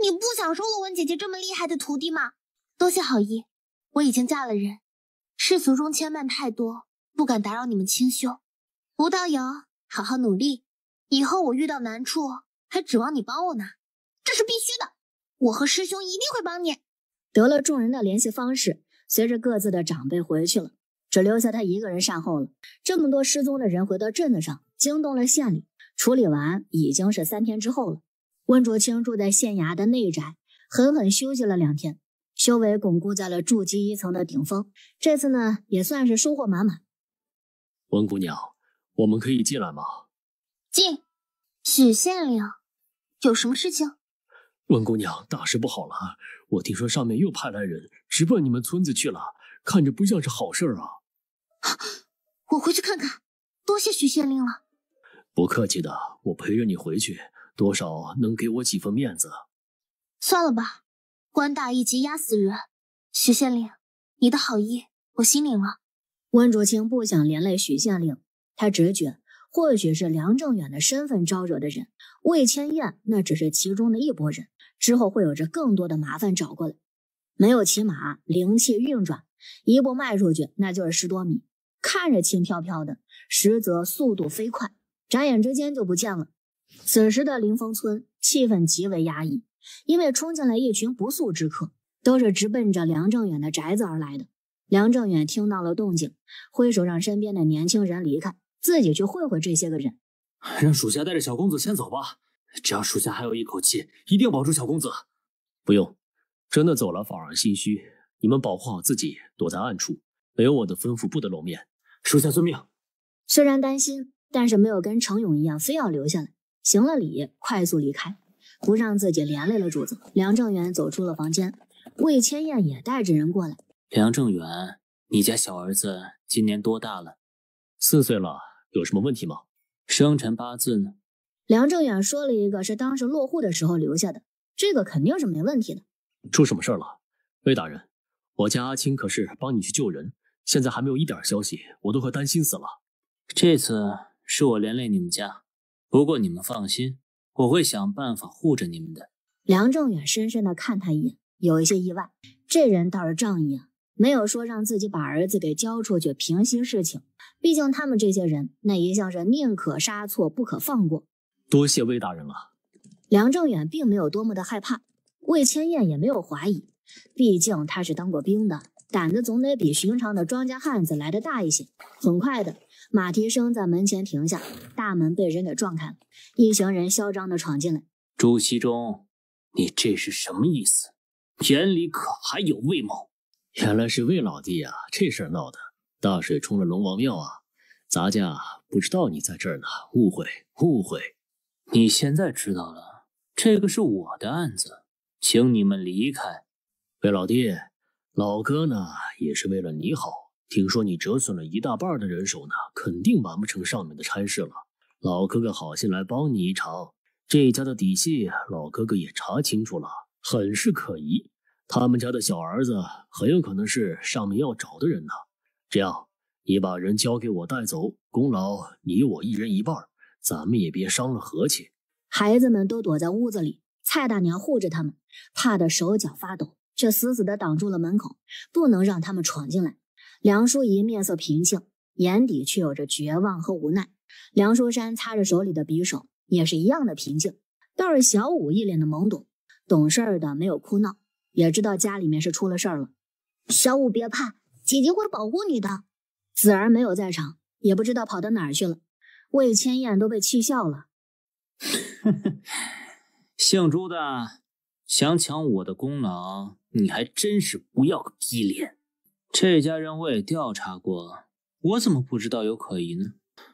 你不想收洛文姐姐这么厉害的徒弟吗？多谢好意，我已经嫁了人，世俗中牵绊太多，不敢打扰你们清修。吴道友，好好努力，以后我遇到难处还指望你帮我呢，这是必须的。我和师兄一定会帮你。得了众人的联系方式，随着各自的长辈回去了，只留下他一个人善后了。这么多失踪的人回到镇子上，惊动了县里，处理完已经是三天之后了。温卓清住在县衙的内宅，狠狠休息了两天，修为巩固在了筑基一层的顶峰。这次呢，也算是收获满满。温姑娘，我们可以进来吗？进，许县令，有什么事情？温姑娘，大事不好了！我听说上面又派来人直奔你们村子去了，看着不像是好事啊！我回去看看，多谢许县令了。不客气的，我陪着你回去。多少能给我几分面子？算了吧，官大一级压死人。许县令，你的好意我心领了。温竹清不想连累许县令，他直觉或许是梁正远的身份招惹的人。魏千燕那只是其中的一拨人，之后会有着更多的麻烦找过来。没有骑马，灵气运转，一步迈出去那就是十多米，看着轻飘飘的，实则速度飞快，眨眼之间就不见了。此时的林峰村气氛极为压抑，因为冲进来一群不速之客，都是直奔着梁正远的宅子而来的。梁正远听到了动静，挥手让身边的年轻人离开，自己去会会这些个人。让属下带着小公子先走吧，只要属下还有一口气，一定保住小公子。不用，真的走了反而心虚。你们保护好自己，躲在暗处，没有我的吩咐不得露面。属下遵命。虽然担心，但是没有跟程勇一样非要留下来。行了礼，快速离开，不让自己连累了主子。梁正远走出了房间，魏千燕也带着人过来。梁正远，你家小儿子今年多大了？四岁了，有什么问题吗？生辰八字呢？梁正远说了一个，是当时落户的时候留下的，这个肯定是没问题的。出什么事了，魏大人？我家阿青可是帮你去救人，现在还没有一点消息，我都快担心死了。这次是我连累你们家。不过你们放心，我会想办法护着你们的。梁正远深深的看他一眼，有一些意外，这人倒是仗义啊，没有说让自己把儿子给交出去平息事情。毕竟他们这些人，那一向是宁可杀错不可放过。多谢魏大人了。梁正远并没有多么的害怕，魏千燕也没有怀疑，毕竟他是当过兵的，胆子总得比寻常的庄稼汉子来的大一些。很快的。马蹄声在门前停下，大门被人给撞开了，一行人嚣张的闯进来。朱熹忠，你这是什么意思？眼里可还有魏某？原来是魏老弟啊，这事儿闹的，大水冲了龙王庙啊！咱家不知道你在这儿呢，误会，误会。你现在知道了，这个是我的案子，请你们离开。魏老弟，老哥呢也是为了你好。听说你折损了一大半的人手呢，肯定完不成上面的差事了。老哥哥好心来帮你一场，这家的底细老哥哥也查清楚了，很是可疑。他们家的小儿子很有可能是上面要找的人呢。这样，你把人交给我带走，功劳你我一人一半，咱们也别伤了和气。孩子们都躲在屋子里，蔡大娘护着他们，怕得手脚发抖，却死死地挡住了门口，不能让他们闯进来。梁淑仪面色平静，眼底却有着绝望和无奈。梁淑山擦着手里的匕首，也是一样的平静。倒是小五一脸的懵懂，懂事的没有哭闹，也知道家里面是出了事儿了。小五别怕，姐姐会保护你的。子儿没有在场，也不知道跑到哪儿去了。魏千燕都被气笑了。呵呵，姓朱的，想抢我的功劳，你还真是不要个逼脸。这家人我也调查过，我怎么不知道有可疑呢？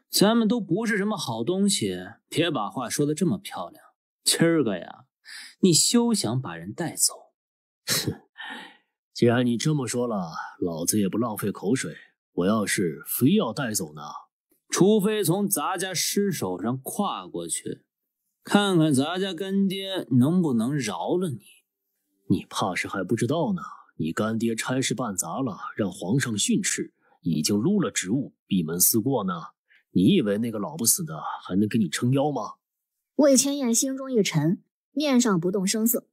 咱们都不是什么好东西，别把话说的这么漂亮。今儿个呀，你休想把人带走。哼，既然你这么说了，老子也不浪费口水。我要是非要带走呢，除非从咱家尸首上跨过去，看看咱家干爹能不能饶了你。你怕是还不知道呢。你干爹差事办砸了，让皇上训斥，已经撸了职务，闭门思过呢。你以为那个老不死的还能给你撑腰吗？魏千燕心中一沉，面上不动声色。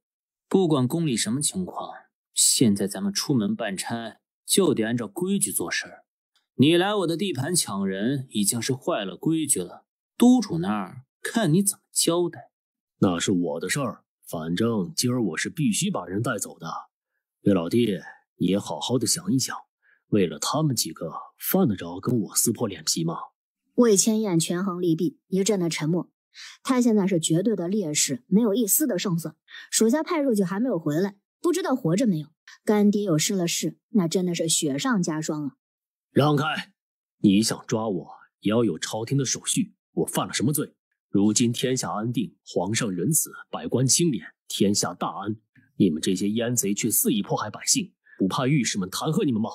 不管宫里什么情况，现在咱们出门办差就得按照规矩做事儿。你来我的地盘抢人，已经是坏了规矩了。督主那儿看你怎么交代。那是我的事儿，反正今儿我是必须把人带走的。魏老弟，你也好好的想一想，为了他们几个，犯得着跟我撕破脸皮吗？魏千燕权衡利弊，一阵的沉默。他现在是绝对的劣势，没有一丝的胜算。属下派出去还没有回来，不知道活着没有。干爹又失了势，那真的是雪上加霜啊！让开！你想抓我，也要有朝廷的手续。我犯了什么罪？如今天下安定，皇上仁慈，百官清廉，天下大安。你们这些阉贼却肆意迫害百姓，不怕御史们弹劾你们吗？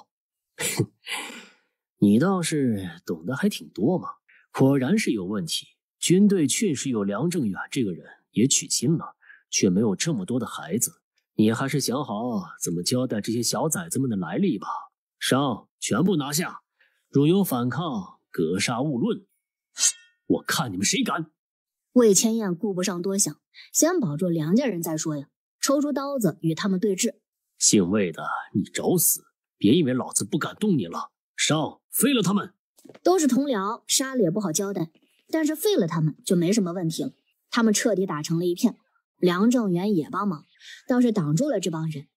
你倒是懂得还挺多嘛！果然是有问题。军队确实有梁正远这个人，也娶亲了，却没有这么多的孩子。你还是想好怎么交代这些小崽子们的来历吧。上，全部拿下！如有反抗，格杀勿论。我看你们谁敢！魏千燕顾不上多想，先保住梁家人再说呀。抽出刀子与他们对峙，姓魏的，你找死！别以为老子不敢动你了，上废了他们！都是同僚，杀了也不好交代，但是废了他们就没什么问题了。他们彻底打成了一片，梁正元也帮忙，倒是挡住了这帮人。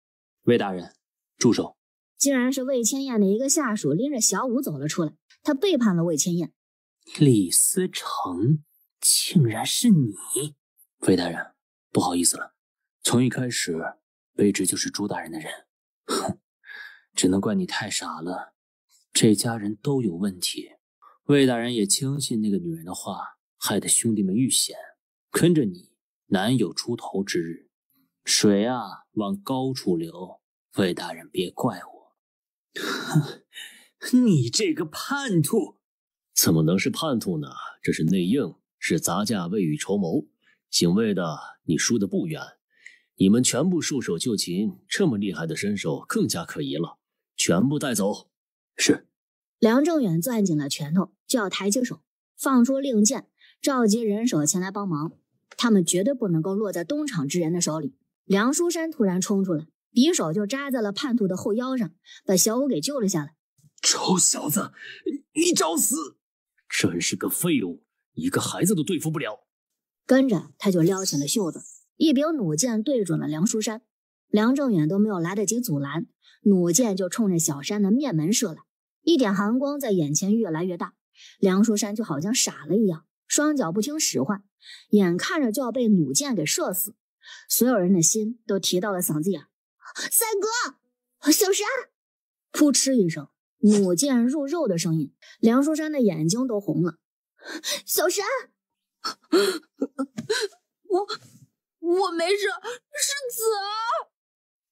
魏大人，住手！竟然是魏千燕的一个下属拎着小五走了出来，他背叛了魏千燕。李思成，竟然是你！魏大人，不好意思了。从一开始，卑职就是朱大人的人。哼，只能怪你太傻了。这家人都有问题，魏大人也轻信那个女人的话，害得兄弟们遇险。跟着你难有出头之日。水啊，往高处流。魏大人别怪我。哼，你这个叛徒！怎么能是叛徒呢？这是内应，是杂家未雨绸缪。姓魏的，你输得不冤。你们全部束手就擒，这么厉害的身手更加可疑了。全部带走。是。梁正远攥紧了拳头，就要抬起手放出令箭，召集人手前来帮忙。他们绝对不能够落在东厂之人的手里。梁书山突然冲出来，匕首就扎在了叛徒的后腰上，把小五给救了下来。臭小子，你找死！真是个废物，一个孩子都对付不了。跟着他就撩起了袖子。一柄弩箭对准了梁书山，梁正远都没有来得及阻拦，弩箭就冲着小山的面门射来，一点寒光在眼前越来越大，梁书山就好像傻了一样，双脚不听使唤，眼看着就要被弩箭给射死，所有人的心都提到了嗓子眼。三哥，小山！扑哧一声，弩箭入肉的声音，梁书山的眼睛都红了。小山，我。我没事，是子儿。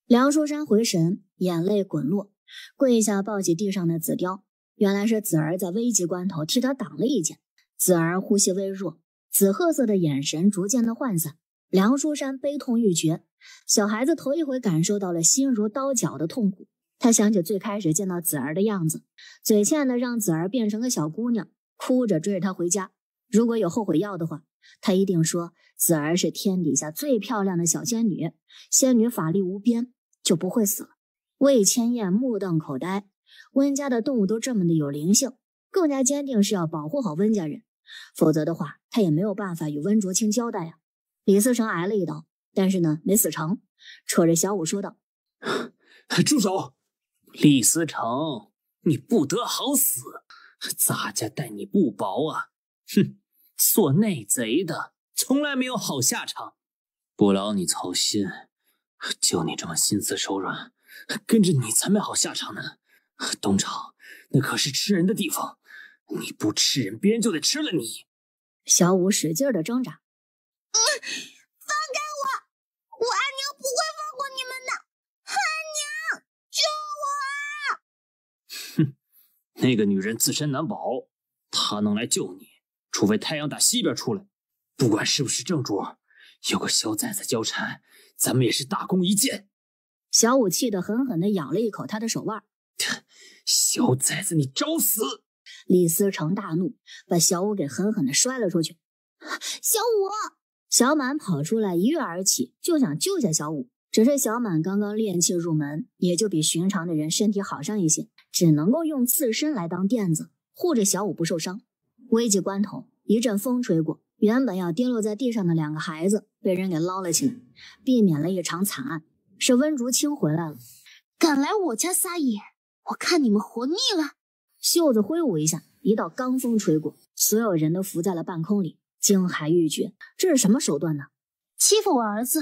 梁书山回神，眼泪滚落，跪下抱起地上的紫貂。原来是子儿在危急关头替他挡了一剑。子儿呼吸微弱，紫褐色的眼神逐渐的涣散。梁书山悲痛欲绝，小孩子头一回感受到了心如刀绞的痛苦。他想起最开始见到子儿的样子，嘴欠的让子儿变成个小姑娘，哭着追着他回家。如果有后悔药的话。他一定说，紫儿是天底下最漂亮的小仙女，仙女法力无边，就不会死了。魏千燕目瞪口呆，温家的动物都这么的有灵性，更加坚定是要保护好温家人，否则的话，他也没有办法与温卓清交代呀。李思成挨了一刀，但是呢，没死成，扯着小五说道：“住手！李思成，你不得好死！咱家待你不薄啊！”哼。做内贼的从来没有好下场，不劳你操心，就你这么心慈手软，跟着你才没好下场呢。东厂那可是吃人的地方，你不吃人，别人就得吃了你。小五使劲的挣扎，放开我，我阿娘不会放过你们的，阿娘救我！哼，那个女人自身难保，她能来救你？除非太阳打西边出来，不管是不是正主，有个小崽子交缠，咱们也是大功一件。小五气得狠狠地咬了一口他的手腕。小崽子，你找死！李思成大怒，把小五给狠狠地摔了出去。小五，小满跑出来，一跃而起，就想救下小五。只是小满刚刚练气入门，也就比寻常的人身体好上一些，只能够用自身来当垫子，护着小五不受伤。危急关头，一阵风吹过，原本要跌落在地上的两个孩子被人给捞了起来，避免了一场惨案。是温竹清回来了，敢来我家撒野，我看你们活腻了！袖子挥舞一下，一道罡风吹过，所有人都浮在了半空里，惊骇欲绝。这是什么手段呢？欺负我儿子，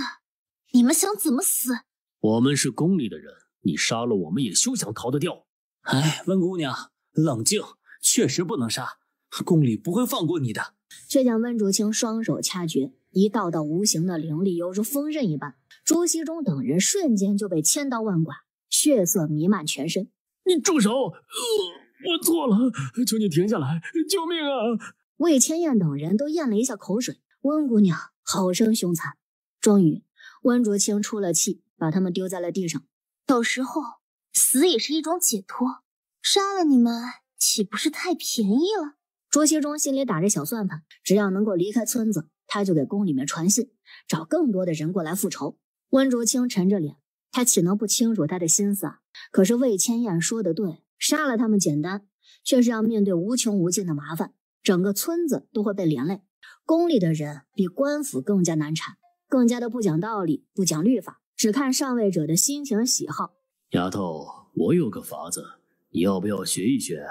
你们想怎么死？我们是宫里的人，你杀了我们也休想逃得掉。哎，温姑娘，冷静，确实不能杀。宫里不会放过你的。却见温竹清双手掐诀，一道道无形的灵力犹如锋刃一般，朱熹忠等人瞬间就被千刀万剐，血色弥漫全身。你住手！我错了，求你停下来！救命啊！魏千燕等人都咽了一下口水。温姑娘好生凶残。终于，温竹清出了气，把他们丢在了地上。有时候死也是一种解脱。杀了你们岂不是太便宜了？卓西忠心里打着小算盘，只要能够离开村子，他就给宫里面传信，找更多的人过来复仇。温竹清沉着脸，他岂能不清楚他的心思啊？可是魏千燕说的对，杀了他们简单，却是要面对无穷无尽的麻烦，整个村子都会被连累。宫里的人比官府更加难缠，更加的不讲道理、不讲律法，只看上位者的心情喜好。丫头，我有个法子，你要不要学一学？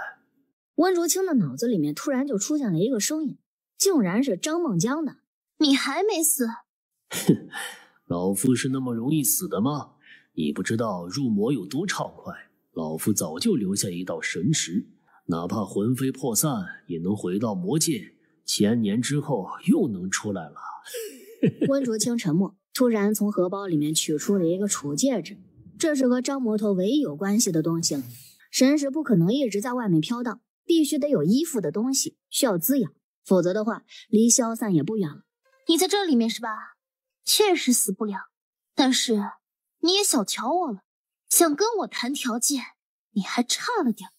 温竹清的脑子里面突然就出现了一个声音，竟然是张梦江的。你还没死？哼，老夫是那么容易死的吗？你不知道入魔有多畅快？老夫早就留下一道神识，哪怕魂飞魄散也能回到魔界，千年之后又能出来了。温竹清沉默，突然从荷包里面取出了一个储戒指，这是和张魔头唯一有关系的东西了。神识不可能一直在外面飘荡。必须得有依附的东西需要滋养，否则的话，离消散也不远了。你在这里面是吧？确实死不了，但是你也小瞧我了。想跟我谈条件，你还差了点。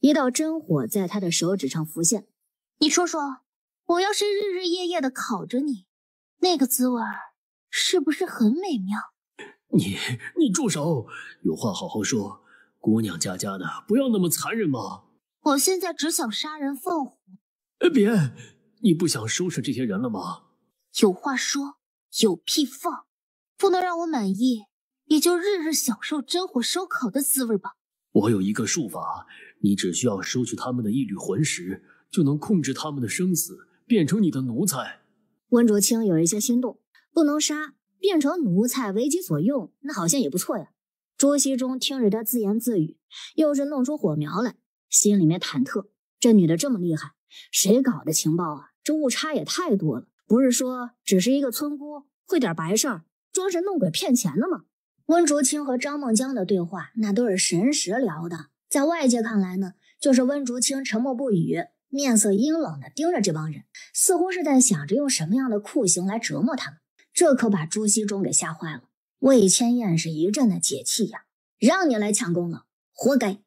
一道真火在他的手指上浮现。你说说，我要是日日夜夜的烤着你，那个滋味是不是很美妙？你你住手！有话好好说，姑娘家家的，不要那么残忍嘛。我现在只想杀人放火。哎，别！你不想收拾这些人了吗？有话说，有屁放，不能让我满意，也就日日享受真火烧烤的滋味吧。我有一个术法，你只需要收取他们的一缕魂石，就能控制他们的生死，变成你的奴才。温卓清有一些心动，不能杀，变成奴才为己所用，那好像也不错呀。朱熹中听着他自言自语，又是弄出火苗来。心里面忐忑，这女的这么厉害，谁搞的情报啊？这误差也太多了，不是说只是一个村姑会点白事儿，装神弄鬼骗钱的吗？温竹清和张梦江的对话，那都是神识聊的，在外界看来呢，就是温竹清沉默不语，面色阴冷的盯着这帮人，似乎是在想着用什么样的酷刑来折磨他们。这可把朱熹忠给吓坏了。魏千燕是一阵的解气呀，让你来抢功劳，活该。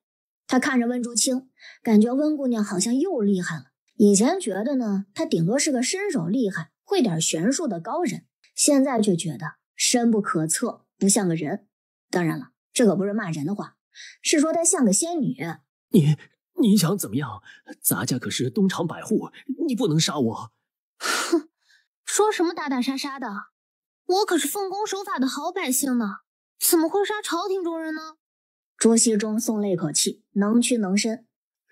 他看着温竹清，感觉温姑娘好像又厉害了。以前觉得呢，她顶多是个身手厉害、会点玄术的高人，现在却觉得深不可测，不像个人。当然了，这可不是骂人的话，是说她像个仙女。你你想怎么样？咱家可是东厂百户，你不能杀我。哼，说什么打打杀杀的，我可是奉公守法的好百姓呢，怎么会杀朝廷中人呢？朱西忠松了一口气，能屈能伸。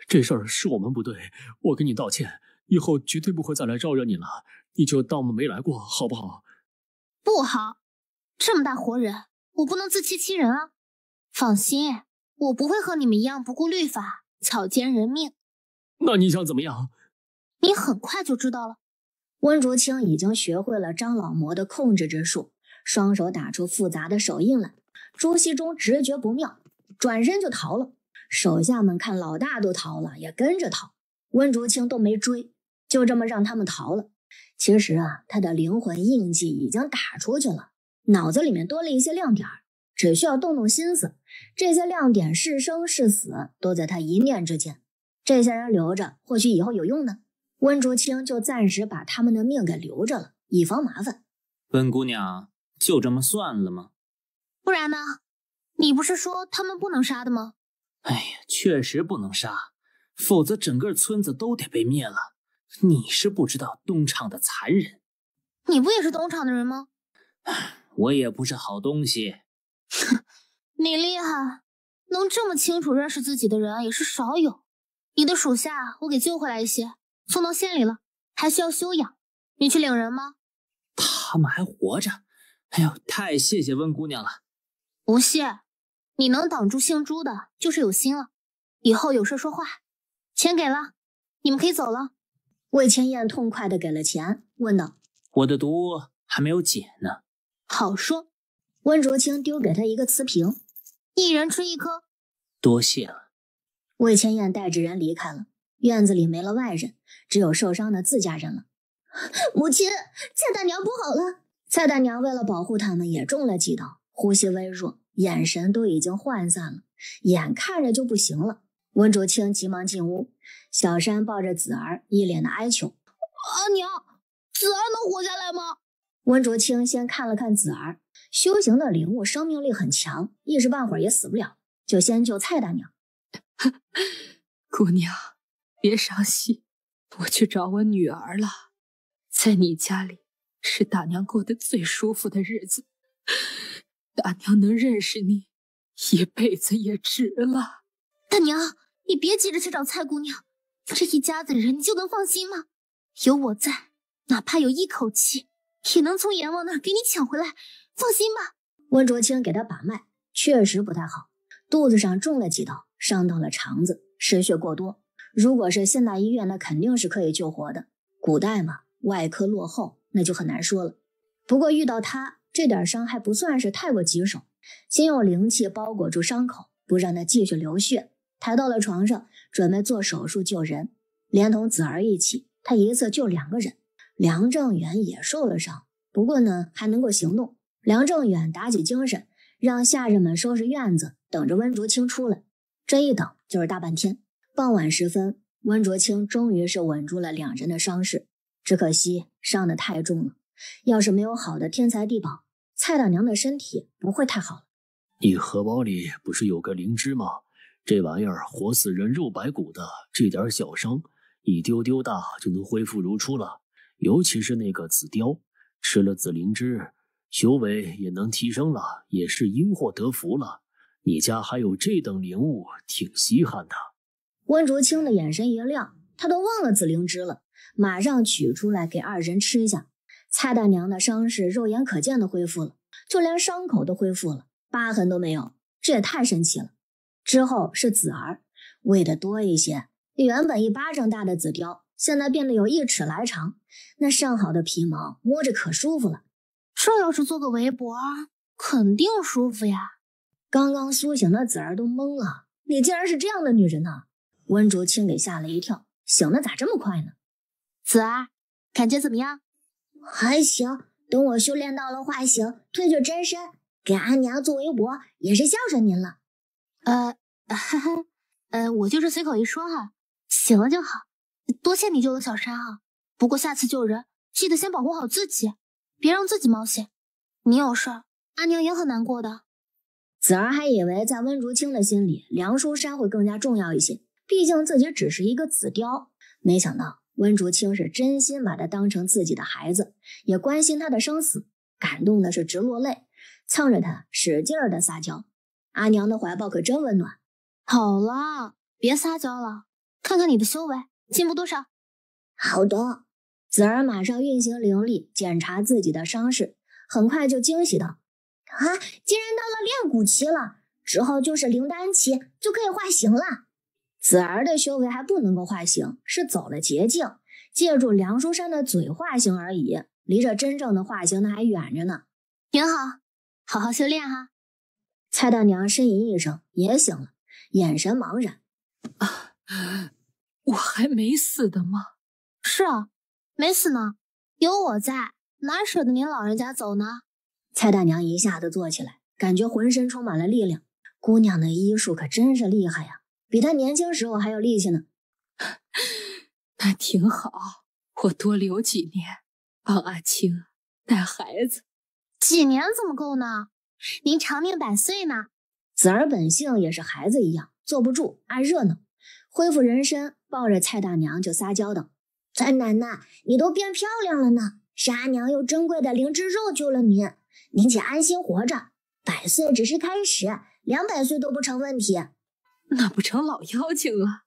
这事儿是我们不对，我给你道歉，以后绝对不会再来招惹你了。你就当我们没来过，好不好？不好，这么大活人，我不能自欺欺人啊。放心，我不会和你们一样不顾律法，草菅人命。那你想怎么样？你很快就知道了。温竹清已经学会了张老魔的控制之术，双手打出复杂的手印来。朱西忠直觉不妙。转身就逃了，手下们看老大都逃了，也跟着逃。温竹清都没追，就这么让他们逃了。其实啊，他的灵魂印记已经打出去了，脑子里面多了一些亮点，只需要动动心思，这些亮点是生是死都在他一念之间。这些人留着，或许以后有用呢。温竹清就暂时把他们的命给留着了，以防麻烦。温姑娘就这么算了吗？不然呢？你不是说他们不能杀的吗？哎呀，确实不能杀，否则整个村子都得被灭了。你是不知道东厂的残忍，你不也是东厂的人吗？我也不是好东西。哼，你厉害，能这么清楚认识自己的人也是少有。你的属下我给救回来一些，送到县里了，还需要休养。你去领人吗？他们还活着。哎呦，太谢谢温姑娘了。不谢。你能挡住姓朱的，就是有心了。以后有事说话，钱给了，你们可以走了。魏千燕痛快的给了钱，问道：“我的毒还没有解呢。”好说。温卓清丢给他一个瓷瓶，一人吃一颗。多谢了。魏千燕带着人离开了院子，里没了外人，只有受伤的自家人了。母亲，蔡大娘不好了。蔡大娘为了保护他们，也中了几刀，呼吸微弱。眼神都已经涣散了，眼看着就不行了。温卓清急忙进屋，小山抱着子儿，一脸的哀求：“阿娘，子儿能活下来吗？”温卓清先看了看子儿，修行的灵物生命力很强，一时半会儿也死不了，就先救蔡大娘。姑娘，别伤心，我去找我女儿了，在你家里是大娘过得最舒服的日子。大娘能认识你，一辈子也值了。大娘，你别急着去找蔡姑娘，这一家子人，你就能放心吗？有我在，哪怕有一口气，也能从阎王那给你抢回来。放心吧。温卓清给他把脉，确实不太好，肚子上中了几刀，伤到了肠子，失血过多。如果是现代医院，那肯定是可以救活的。古代嘛，外科落后，那就很难说了。不过遇到他。这点伤还不算是太过棘手，先用灵气包裹住伤口，不让他继续流血，抬到了床上，准备做手术救人。连同子儿一起，他一次救两个人。梁正远也受了伤，不过呢还能够行动。梁正远打起精神，让下人们收拾院子，等着温竹清出来。这一等就是大半天。傍晚时分，温竹清终于是稳住了两人的伤势，只可惜伤的太重了。要是没有好的天材地宝，蔡大娘的身体不会太好了。你荷包里不是有个灵芝吗？这玩意儿活死人肉白骨的，这点小伤一丢丢大就能恢复如初了。尤其是那个紫貂吃了紫灵芝，修为也能提升了，也是因祸得福了。你家还有这等灵物，挺稀罕的。温竹清的眼神一亮，他都忘了紫灵芝了，马上取出来给二人吃一下。蔡大娘的伤势肉眼可见的恢复了，就连伤口都恢复了，疤痕都没有，这也太神奇了。之后是子儿，喂的多一些，原本一巴掌大的紫貂，现在变得有一尺来长，那上好的皮毛摸着可舒服了，这要是做个围脖，肯定舒服呀。刚刚苏醒的子儿都懵了，你竟然是这样的女人呢？温竹清给吓了一跳，醒的咋这么快呢？子儿，感觉怎么样？还行，等我修炼到了化形，褪去真身，给阿娘做围脖，也是孝顺您了。呃，哈哈，呃，我就是随口一说哈。醒了就好，多谢你救了小沙啊，不过下次救人，记得先保护好自己，别让自己冒险。你有事，阿娘也很难过的。子儿还以为在温竹清的心里，梁书山会更加重要一些，毕竟自己只是一个紫貂，没想到。温竹清是真心把他当成自己的孩子，也关心他的生死，感动的是直落泪，蹭着他使劲儿的撒娇。阿娘的怀抱可真温暖。好了，别撒娇了，看看你的修为进步多少。好的，子儿马上运行灵力检查自己的伤势，很快就惊喜道：“啊，竟然到了炼骨期了，之后就是灵丹期，就可以化形了。”子儿的修为还不能够化形，是走了捷径，借助梁书山的嘴化形而已，离这真正的化形那还远着呢。您好，好好修炼哈。蔡大娘呻吟一声，也醒了，眼神茫然。啊，我还没死的吗？是啊，没死呢。有我在，哪舍得您老人家走呢？蔡大娘一下子坐起来，感觉浑身充满了力量。姑娘的医术可真是厉害呀。比他年轻时候还有力气呢，那挺好。我多留几年，帮阿青带孩子。几年怎么够呢？您长命百岁呢。子儿本性也是孩子一样，坐不住，爱热闹。恢复人身，抱着蔡大娘就撒娇道：“蔡奶奶，你都变漂亮了呢。是阿娘用珍贵的灵芝肉救了你，您且安心活着。百岁只是开始，两百岁都不成问题。”那不成老妖精了！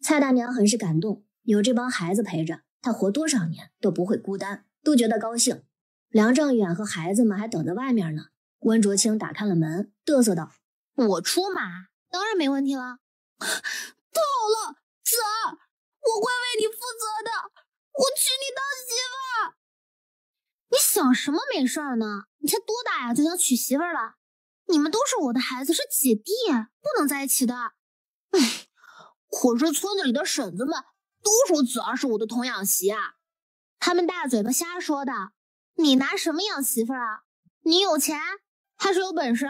蔡大娘很是感动，有这帮孩子陪着，她活多少年都不会孤单，都觉得高兴。梁正远和孩子们还等在外面呢。温卓清打开了门，嘚瑟道：“我出马，当然没问题了。”好了，子儿，我会为你负责的。我娶你当媳妇儿。你想什么没事儿呢？你才多大呀，就想娶媳妇儿了？你们都是我的孩子，是姐弟，不能在一起的。可是村子里的婶子们都说子儿是我的童养媳啊，他们大嘴巴瞎说的。你拿什么养媳妇儿啊？你有钱还是有本事？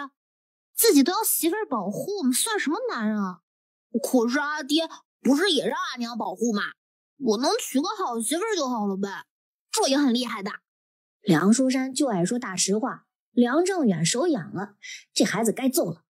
自己都要媳妇儿保护，我们算什么男人啊？可是阿爹不是也让阿娘保护吗？我能娶个好媳妇儿就好了呗，这也很厉害的。梁书山就爱说大实话。梁正远手痒了，这孩子该揍了。